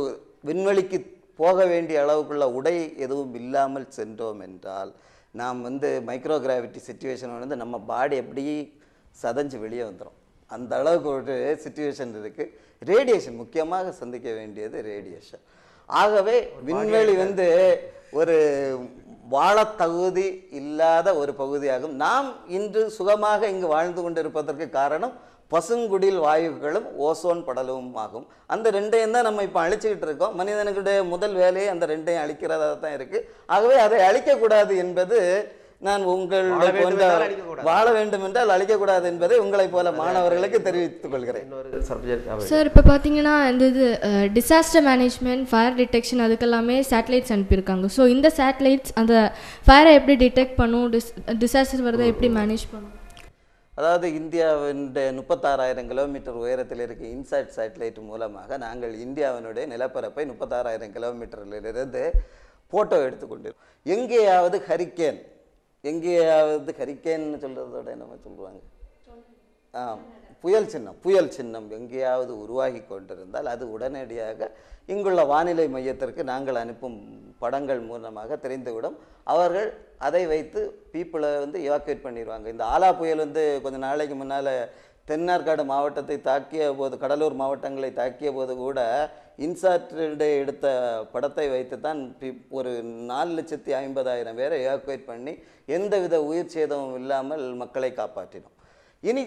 விண்வெளிக்கு போக வேண்டிய அளவுக்குள்ள உடை எதுவும் இல்லாமல் சென்றோம் என்றால் நாம் வந்து மைக்ரோ கிராவிட்டி சுச்சுவேஷன் வந்து நம்ம பாடி எப்படி சதஞ்சு வெளியே வந்துடும் அந்த அளவுக்கு ஒரு சுச்சுவேஷன் இருக்குது ரேடியேஷன் முக்கியமாக சந்திக்க வேண்டியது ரேடியேஷன் ஆகவே விண்வெளி வந்து ஒரு வாழ தகுதி இல்லாத ஒரு பகுதியாகும் நாம் இன்று சுகமாக இங்கு வாழ்ந்து கொண்டிருப்பதற்கு காரணம் பசுங்குடில் வாயுக்களும் ஓசோன் படலவும் ஆகும் அந்த ரெண்டையும் தான் நம்ம இப்போ அழிச்சிக்கிட்டு இருக்கோம் மனிதனுடைய முதல் வேலையை அந்த ரெண்டையும் அழிக்கிறதா தான் இருக்குது ஆகவே அதை அழிக்கக்கூடாது என்பது நான் உங்கள் வாழ வேண்டும் என்றால் அழிக்கக்கூடாது என்பதை உங்களைப் போல மாணவர்களுக்கு தெரிவித்துக் கொள்கிறேன் சார் இப்போ பார்த்தீங்கன்னா இந்த இது டிசாஸ்டர் மேனேஜ்மெண்ட் ஃபயர் டிடெக்ஷன் அதுக்கெல்லாமே சேட்டலைட்ஸ் அனுப்பியிருக்காங்க ஸோ இந்த சேட்டலைட்ஸ் அந்த ஃபயரை எப்படி டிடெக்ட் பண்ணும் டிஸ் டிசாஸ்டர் வரதை எப்படி மேனேஜ் பண்ணும் அதாவது இந்தியாவின் முப்பத்தாறாயிரம் கிலோமீட்டர் உயரத்தில் இருக்க இன்சாட் சேட்டலைட் மூலமாக நாங்கள் இந்தியாவினுடைய நிலப்பரப்பை முப்பத்தாறாயிரம் கிலோமீட்டரிலிருந்து ஃபோட்டோ எடுத்துக்கொண்டிருக்கோம் எங்கேயாவது ஹரிக்கேன் எங்கேயாவது ஹரிக்கேன்னு சொல்கிறதோட என்ன சொல்லுவாங்க புயல் சின்னம் புயல் சின்னம் எங்கேயாவது உருவாகி கொண்டிருந்தால் அது உடனடியாக இங்குள்ள வானிலை மையத்திற்கு நாங்கள் அனுப்பும் படங்கள் மூலமாக தெரிந்துவிடும் அவர்கள் அதை வைத்து பீப்புளை வந்து எவாக்குவேட் பண்ணிடுவாங்க இந்த ஆலா புயல் வந்து கொஞ்சம் நாளைக்கு முன்னால் தென்னார்காடு மாவட்டத்தை தாக்கிய போது கடலூர் மாவட்டங்களை தாக்கிய போது கூட இன்சாட்டர்டே எடுத்த படத்தை வைத்து தான் ஒரு நாலு லட்சத்தி ஐம்பதாயிரம் பேரை எவாக்குவேட் பண்ணி எந்தவித உயிர் சேதமும் இல்லாமல் மக்களை காப்பாற்றினோம் இனி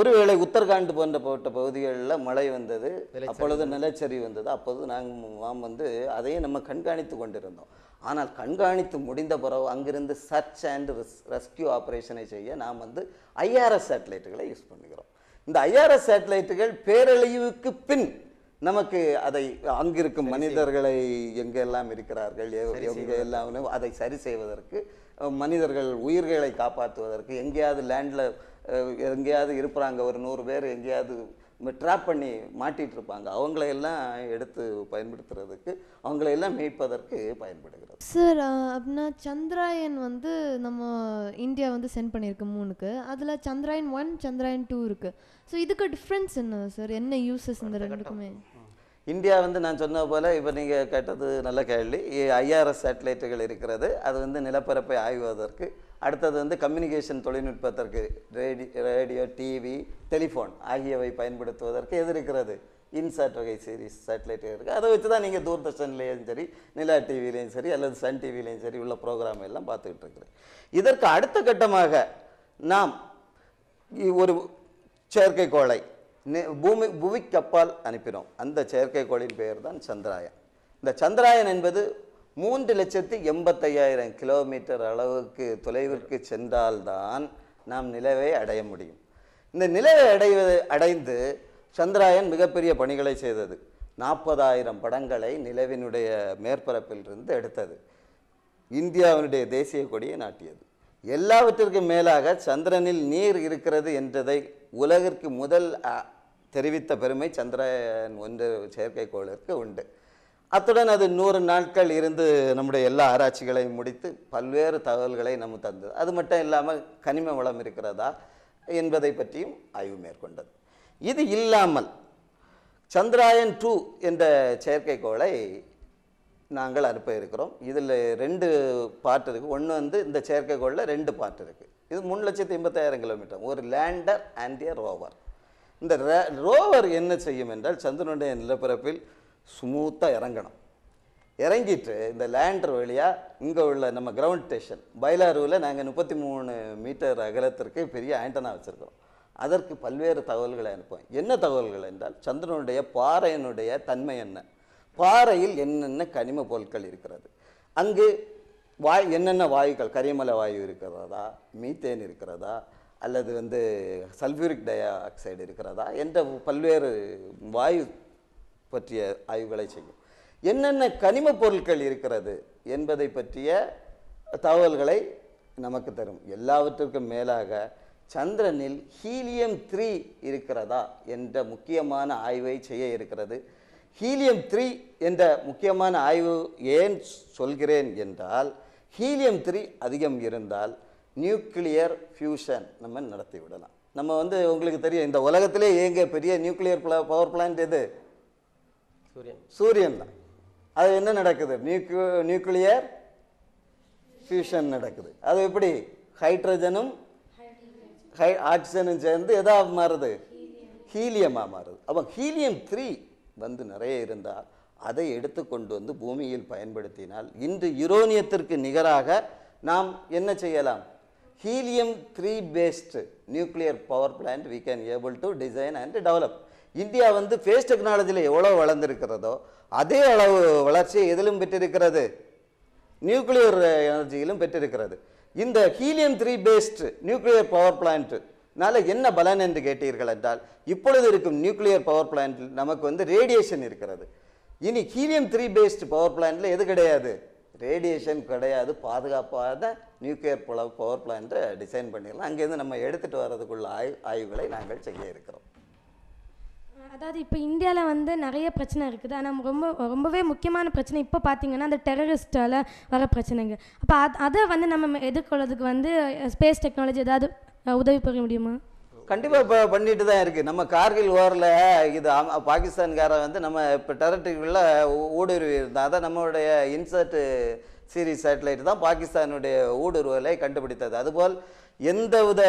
ஒருவேளை உத்தரகாண்ட் போன்ற போட்ட பகுதிகளில் மழை வந்தது அப்பொழுது நிலச்சரி வந்தது அப்போது நாங்கள் வந்து அதையும் நம்ம கண்காணித்து கொண்டிருந்தோம் ஆனால் கண்காணித்து முடிந்த பிறகு அங்கிருந்து சர்ச் அண்ட் ரெஸ்கியூ ஆப்ரேஷனை செய்ய நாம் வந்து ஐஆர்எஸ் சேட்டலைட்டுகளை யூஸ் பண்ணுகிறோம் இந்த ஐஆர்எஸ் சேட்டலைட்டுகள் பேரழிவுக்கு பின் நமக்கு அதை அங்கிருக்கும் மனிதர்களை எங்கெல்லாம் இருக்கிறார்கள் எங்கே எல்லாம் அதை சரி செய்வதற்கு மனிதர்கள் உயிர்களை காப்பாற்றுவதற்கு எங்கேயாவது லேண்டில் எங்கேயாவது இருக்கிறாங்க ஒரு நூறு பேர் எங்கேயாவது ட்ராப் பண்ணி மாட்டிகிட்டு இருப்பாங்க அவங்களையெல்லாம் எடுத்து பயன்படுத்துறதுக்கு அவங்களையெல்லாம் மீட்பதற்கு பயன்படுகிறது சார் அப்படின்னா சந்திராயன் வந்து நம்ம இந்தியா வந்து சென்ட் பண்ணியிருக்கு மூணுக்கு அதில் சந்திராயன் ஒன் சந்திராயன் டூ இருக்குது ஸோ இதுக்கு டிஃப்ரென்ஸ் என்ன சார் என்ன யூசஸ் இந்த ரெண்டுக்குமே இந்தியா வந்து நான் சொன்ன போல் இப்போ நீங்கள் கேட்டது நல்ல கேள்வி ஐஆர்எஸ் சேட்டலைட்டுகள் இருக்கிறது அது வந்து நிலப்பரப்பை ஆய்வதற்கு அடுத்தது வந்து கம்யூனிகேஷன் தொழில்நுட்பத்திற்கு ரேடி ரேடியோ டிவி டெலிஃபோன் ஆகியவை பயன்படுத்துவதற்கு எது இருக்கிறது இன்சாட் வகை சீரிஸ் சேட்டலைட் இருக்குது அதை வச்சு தான் நீங்கள் தூர்தர்ஷன்லேயும் சரி நிலா டிவிலேயும் சரி அல்லது சன் டிவிலேயும் சரி உள்ள ப்ரோக்ராம் எல்லாம் பார்த்துக்கிட்டு இருக்கிறேன் இதற்கு அடுத்த கட்டமாக நாம் ஒரு செயற்கைக்கோளை பூமி புவிக்கு அனுப்பினோம் அந்த செயற்கைக்கோளின் பெயர் தான் சந்திராயன் இந்த சந்திராயன் என்பது மூன்று லட்சத்தி எண்பத்தையாயிரம் கிலோமீட்டர் அளவுக்கு தொலைவிற்கு சென்றால்தான் நாம் நிலவை அடைய முடியும் இந்த நிலவை அடைவது அடைந்து சந்திராயன் மிகப்பெரிய பணிகளை செய்தது நாற்பதாயிரம் படங்களை நிலவினுடைய மேற்பரப்பிலிருந்து எடுத்தது இந்தியாவினுடைய தேசிய கொடியை நாட்டியது எல்லாவற்றிற்கும் மேலாக சந்திரனில் நீர் இருக்கிறது என்றதை உலகிற்கு முதல் தெரிவித்த பெருமை சந்திரன் ஒன்று செயற்கைக்கோளிற்கு உண்டு அத்துடன் அது நூறு நாட்கள் இருந்து நம்முடைய எல்லா ஆராய்ச்சிகளையும் முடித்து பல்வேறு தகவல்களை நம்ம தந்தது அது மட்டும் இல்லாமல் கனிம வளம் இருக்கிறதா என்பதை பற்றியும் ஆய்வு மேற்கொண்டது இது இல்லாமல் சந்திராயன் டூ என்ற செயற்கைக்கோளை நாங்கள் அனுப்ப இருக்கிறோம் இதில் ரெண்டு பார்ட் இருக்குது ஒன்று வந்து இந்த செயற்கைக்கோளில் ரெண்டு பார்ட் இருக்குது இது மூணு லட்சத்தி எண்பத்தாயிரம் கிலோமீட்டர் ஒரு லேண்டர் அண்ட் ஏ ரோவர் இந்த ரோவர் என்ன செய்யும் என்றால் சந்திரனுடைய நிலப்பரப்பில் ஸ்மூத்தாக இறங்கணும் இறங்கிட்டு இந்த லேண்டர் வழியாக இங்கே உள்ள நம்ம கிரவுண்ட் ஸ்டேஷன் பயிலாருவில் நாங்கள் முப்பத்தி மூணு மீட்டர் அகலத்திற்கு பெரிய ஆண்டனா வச்சுருக்கிறோம் அதற்கு பல்வேறு தகவல்களை அனுப்புவோம் என்ன தகவல்கள் என்றால் சந்திரனுடைய பாறையினுடைய தன்மை என்ன பாறையில் என்னென்ன கனிம பொருட்கள் இருக்கிறது அங்கு வாய் என்னென்ன வாயுக்கள் கரியமலை வாயு இருக்கிறதா மீத்தேன் இருக்கிறதா அல்லது வந்து சல்ஃபியூரிக் டை ஆக்சைடு இருக்கிறதா என்ற பல்வேறு வாயு பற்றிய ஆய்வுகளை செய்யும் என்னென்ன கனிம பொருட்கள் இருக்கிறது என்பதை பற்றிய தகவல்களை நமக்கு தரும் எல்லாவற்றிற்கும் மேலாக சந்திரனில் ஹீலியம் த்ரீ இருக்கிறதா என்ற முக்கியமான ஆய்வை செய்ய இருக்கிறது ஹீலியம் த்ரீ என்ற முக்கியமான ஆய்வு ஏன் சொல்கிறேன் என்றால் ஹீலியம் த்ரீ அதிகம் இருந்தால் நியூக்ளியர் ஃபியூஷன் நம்ம நடத்தி விடலாம் நம்ம வந்து உங்களுக்கு தெரியும் இந்த உலகத்திலே எங்கே பெரிய நியூக்ளியர் பவர் பிளான்ட் எது சூரியன் சூரியன் தான் அது என்ன நடக்குது நியூக்ளியோ நியூக்ளியர் ஃபியூஷன் நடக்குது அது எப்படி ஹைட்ரஜனும் ஹை ஆக்சிஜனும் சேர்ந்து எதாக மாறுது ஹீலியமாக மாறுது அப்போ ஹீலியம் த்ரீ வந்து நிறைய இருந்தால் அதை எடுத்து கொண்டு வந்து பூமியில் பயன்படுத்தினால் இன்று யுரோனியத்திற்கு நிகராக நாம் என்ன செய்யலாம் helium three based nuclear power plant we can able to design and develop India வந்து ஃபேஸ் டெக்னாலஜியில் எவ்வளோ வளர்ந்துருக்கிறதோ அதே அளவு வளர்ச்சியை எதிலும் பெற்றிருக்கிறது நியூக்ளியர் எனர்ஜியிலும் பெற்றிருக்கிறது இந்த helium three based nuclear power பிளான்ட்னால என்ன பலன் என்று கேட்டீர்கள் என்றால் இப்பொழுது இருக்கும் நியூக்ளியர் பவர் பிளான்ட்டில் நமக்கு வந்து ரேடியேஷன் இருக்கிறது இனி ஹீலியம் த்ரீ பேஸ்டு பவர் பிளான்ட்டில் எது கிடையாது ரேடியேஷன் கிடையாது பாதுகாப்பாக நியூக்ளியர் புல பவர் பிளான்ட்டை டிசைன் பண்ணிடலாம் அங்கேருந்து நம்ம எடுத்துகிட்டு வர்றதுக்குள்ள ஆய்வு ஆய்வுகளை நாங்கள் செய்ய இருக்கிறோம் அதாவது இப்போ இந்தியாவில் வந்து நிறைய பிரச்சனை இருக்குது ஆனால் ரொம்ப ரொம்பவே முக்கியமான பிரச்சனை இப்போ பார்த்தீங்கன்னா அந்த டெரரிஸ்டால் வர பிரச்சனைங்க அப்போ அதை வந்து நம்ம எதிர்கொள்வதுக்கு வந்து ஸ்பேஸ் டெக்னாலஜி ஏதாவது உதவி பெற முடியுமா கண்டிப்பாக இப்போ பண்ணிட்டு தான் இருக்குது நம்ம கார்கில் ஓரில் இது பாகிஸ்தான்காரன் வந்து நம்ம இப்போ டெரட்டிக்குள்ளே ஊடுருவி இருந்தால் அதான் நம்மளுடைய இன்சர்ட்டு சீரிஸ் சேட்டலைட் தான் பாகிஸ்தானுடைய ஊடுருவலை கண்டுபிடித்தது அதுபோல் எந்த வித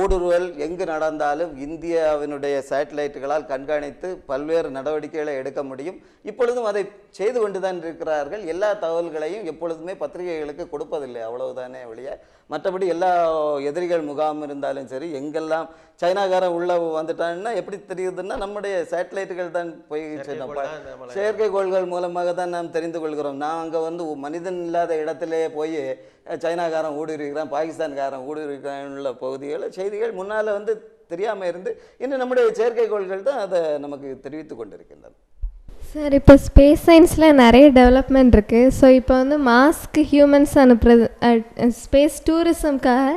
ஊடுருவல் எங்கு நடந்தாலும் இந்தியாவினுடைய சேட்டலைட்டுகளால் கண்காணித்து பல்வேறு நடவடிக்கைகளை எடுக்க முடியும் இப்பொழுதும் அதை செய்து கொண்டுதான் இருக்கிறார்கள் எல்லா தகவல்களையும் எப்பொழுதுமே பத்திரிகைகளுக்கு கொடுப்பதில்லை அவ்வளவுதானே ஒழிய மற்றபடி எல்லா எதிரிகள் முகாம் இருந்தாலும் சரி எங்கெல்லாம் சைனாக்காரன் உள்ள வந்துட்டான்னா எப்படி தெரியுதுன்னா நம்முடைய சேட்டலைட்டுகள் தான் போய் கோள்கள் மூலமாக தான் நாம் தெரிந்து கொள்கிறோம் நான் அங்கே வந்து மனிதன் இல்லாத இடத்திலே போய் சைனாக்காரன் ஊடுருவிக்கிறான் பாகிஸ்தான்காரன் ஊடுருவிக்கிறான் உள்ள பகுதிகளில் செய்திகள் முன்னால் வந்து தெரியாமல் இருந்து இன்னும் நம்முடைய கோள்கள் தான் அதை நமக்கு தெரிவித்து கொண்டிருக்கின்றன சார் இப்போ ஸ்பேஸ் சயின்ஸில் நிறைய டெவலப்மெண்ட் இருக்குது ஸோ இப்போ வந்து மாஸ்க்கு ஹியூமன்ஸ் அனுப்புறது ஸ்பேஸ் டூரிசம்க்காக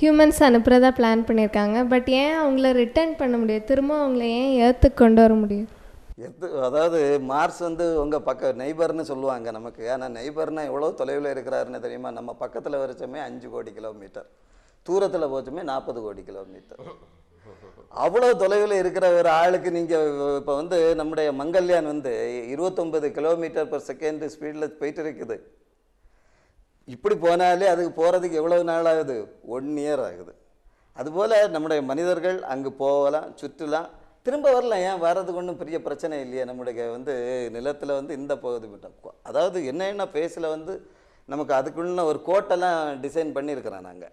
ஹியூமன்ஸ் அனுப்புகிறதா பிளான் பண்ணியிருக்காங்க பட் ஏன் அவங்கள ரிட்டர்ன் பண்ண முடியாது திரும்ப அவங்கள ஏன் ஏற்று கொண்டு வர முடியும் எத்து அதாவது மார்ஸ் வந்து உங்கள் பக்க நெய்பர்னு சொல்லுவாங்க நமக்கு ஆனால் நெய்பர்னால் எவ்வளோ தொலைவில் இருக்கிறாருன்னு தெரியுமா நம்ம பக்கத்தில் வரைச்சோமே அஞ்சு கோடி கிலோமீட்டர் தூரத்தில் போச்சுமே நாற்பது கோடி கிலோமீட்டர் அவ்வளோ தொலைவில் இருக்கிற ஒரு ஆளுக்கு நீங்கள் இப்போ வந்து நம்முடைய மங்கல்யான் வந்து இருபத்தொம்பது கிலோமீட்டர் பர் செகண்ட் ஸ்பீடில் போயிட்டு இருக்குது இப்படி போனாலே அதுக்கு போகிறதுக்கு எவ்வளோ நாள் ஆகுது ஒன் இயர் ஆகுது அதுபோல் நம்முடைய மனிதர்கள் அங்கே போகலாம் சுற்றுலாம் திரும்ப வரலாம் ஏன் வர்றதுக்கு ஒன்றும் பெரிய பிரச்சனை இல்லையே நம்முடைய வந்து நிலத்தில் வந்து இந்த பகுதி மட்டும் அதாவது என்னென்ன ஃபேஸில் வந்து நமக்கு அதுக்குள்ள ஒரு கோட்டெல்லாம் டிசைன் பண்ணியிருக்கிறோம் நாங்கள்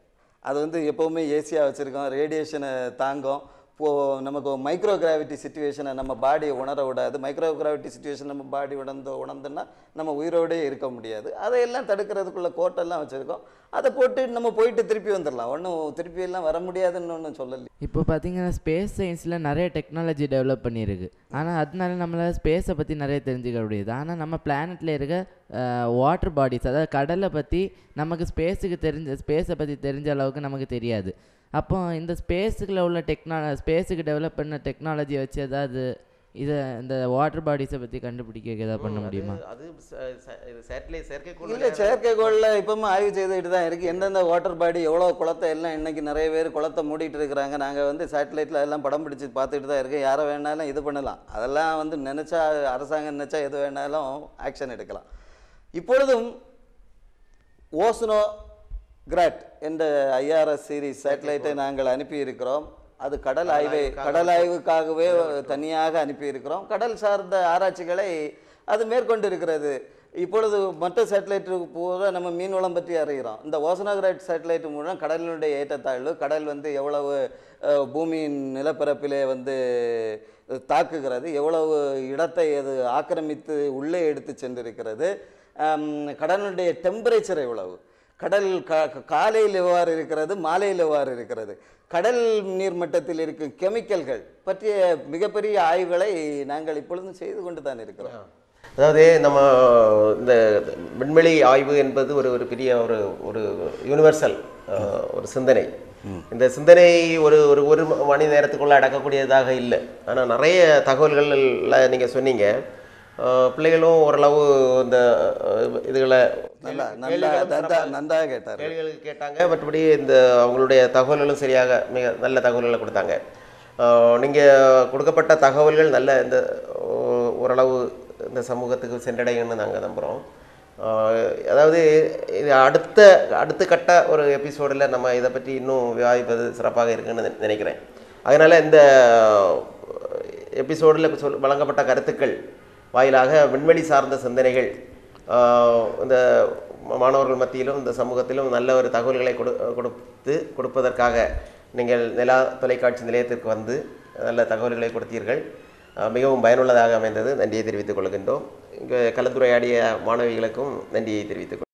அது வந்து எப்போவுமே ஏசியாக வச்சுருக்கோம் ரேடியேஷனை தாங்கும் இப்போது நமக்கு மைக்ரோ கிராவிட்டி சுச்சுவேஷனை நம்ம பாடியை உணர விடாது மைக்ரோ கிராவிட்டி சுச்சுவேஷன் நம்ம பாடி உணர்ந்து உணர்ந்துன்னா நம்ம உயிரோடே இருக்க முடியாது அதையெல்லாம் தடுக்கிறதுக்குள்ள கோட்டெல்லாம் வச்சுருக்கோம் அதை போட்டு நம்ம போயிட்டு திருப்பி வந்துடலாம் ஒன்றும் திருப்பி எல்லாம் வர முடியாதுன்னு ஒன்றும் சொல்லலை இப்போ பார்த்தீங்கன்னா ஸ்பேஸ் சயின்ஸில் நிறைய டெக்னாலஜி டெவலப் பண்ணியிருக்கு ஆனால் அதனால நம்மளால் ஸ்பேஸை பற்றி நிறைய தெரிஞ்சுக்க முடியுது ஆனால் நம்ம பிளானட்டில் இருக்க வாட்டர் பாடிஸ் அதாவது கடலை பற்றி நமக்கு ஸ்பேஸுக்கு தெரிஞ்ச ஸ்பேஸை பற்றி தெரிஞ்ச அளவுக்கு நமக்கு தெரியாது அப்போ இந்த ஸ்பேஸுக்குள்ள உள்ள டெக்னா ஸ்பேஸுக்கு டெவலப் பண்ண டெக்னாலஜி வச்சு ஏதாவது இதை இந்த வாட்டர் பாடிஸை பற்றி கண்டுபிடிக்க ஏதாவது பண்ண முடியுமா அது சேட்டலைட் செயற்கைக்கோள் இல்லை செயற்கைக்கோளில் இப்போவும் ஆய்வு செய்துக்கிட்டு தான் இருக்குது எந்தெந்த வாட்டர் பாடி எவ்வளோ குளத்தை எல்லாம் இன்றைக்கி நிறைய பேர் குளத்தை மூடிட்டு இருக்கிறாங்க நாங்கள் வந்து சேட்டலைட்டில் எல்லாம் படம் பிடிச்சி பார்த்துக்கிட்டு தான் இருக்கோம் யாரை வேணாலும் இது பண்ணலாம் அதெல்லாம் வந்து நினச்சா அரசாங்கம் நினச்சா எது வேணாலும் ஆக்ஷன் எடுக்கலாம் இப்பொழுதும் ஓசனோ கிராட் என்ற ஐஆர்எஸ் சீரிஸ் சேட்டலைட்டை நாங்கள் அனுப்பியிருக்கிறோம் அது கடல் ஆய்வை கடல் ஆய்வுக்காகவே தனியாக அனுப்பியிருக்கிறோம் கடல் சார்ந்த ஆராய்ச்சிகளை அது மேற்கொண்டிருக்கிறது இப்பொழுது மற்ற சேட்டலைட்டுக்கு பூரா நம்ம மீன்வளம் பற்றி அறிகிறோம் இந்த ஓசனோகிரைட் சேட்டலைட் மூலம் கடலினுடைய ஏற்றத்தாழ்வு கடல் வந்து எவ்வளவு பூமியின் நிலப்பரப்பிலே வந்து தாக்குகிறது எவ்வளவு இடத்தை அது ஆக்கிரமித்து உள்ளே எடுத்து சென்றிருக்கிறது கடலினுடைய டெம்பரேச்சர் எவ்வளவு கடல் காலையில் எவ்வாறு இருக்கிறது மாலையில் எவ்வாறு இருக்கிறது கடல் நீர்மட்டத்தில் இருக்கும் கெமிக்கல்கள் பற்றிய மிகப்பெரிய ஆய்வுகளை நாங்கள் இப்பொழுதும் செய்து கொண்டு தான் இருக்கிறோம் அதாவது நம்ம இந்த விண்வெளி ஆய்வு என்பது ஒரு ஒரு பெரிய ஒரு ஒரு யூனிவர்சல் ஒரு சிந்தனை இந்த சிந்தனை ஒரு ஒரு ஒரு மணி நேரத்துக்குள்ளே அடக்கக்கூடியதாக இல்லை ஆனால் நிறைய தகவல்கள் நீங்கள் சொன்னீங்க பிள்ளைகளும் ஓரளவு இந்த இதுகளை நன்றாக கேட்டாங்க மற்றபடி இந்த அவங்களுடைய தகவல்களும் சரியாக மிக நல்ல தகவல்களை கொடுத்தாங்க நீங்கள் கொடுக்கப்பட்ட தகவல்கள் நல்ல இந்த ஓரளவு இந்த சமூகத்துக்கு சென்றடையணும்னு நாங்கள் நம்புகிறோம் அதாவது இது அடுத்த அடுத்த கட்ட ஒரு எபிசோடில் நம்ம இதை பற்றி இன்னும் விவாதிப்பது சிறப்பாக இருக்குன்னு நினைக்கிறேன் அதனால் இந்த எபிசோடில் சொல் வழங்கப்பட்ட கருத்துக்கள் வாயிலாக விண்வெளி சார்ந்த சிந்தனைகள் இந்த மாணவர்கள் மத்தியிலும் இந்த சமூகத்திலும் நல்ல ஒரு தகவல்களை கொடு கொடுத்து கொடுப்பதற்காக நீங்கள் நிலா தொலைக்காட்சி நிலையத்திற்கு வந்து நல்ல தகவல்களை கொடுத்தீர்கள் மிகவும் பயனுள்ளதாக அமைந்தது நன்றியை தெரிவித்துக் கொள்கின்றோம் இங்கே கலந்துரையாடிய மாணவிகளுக்கும் நன்றியை தெரிவித்துக்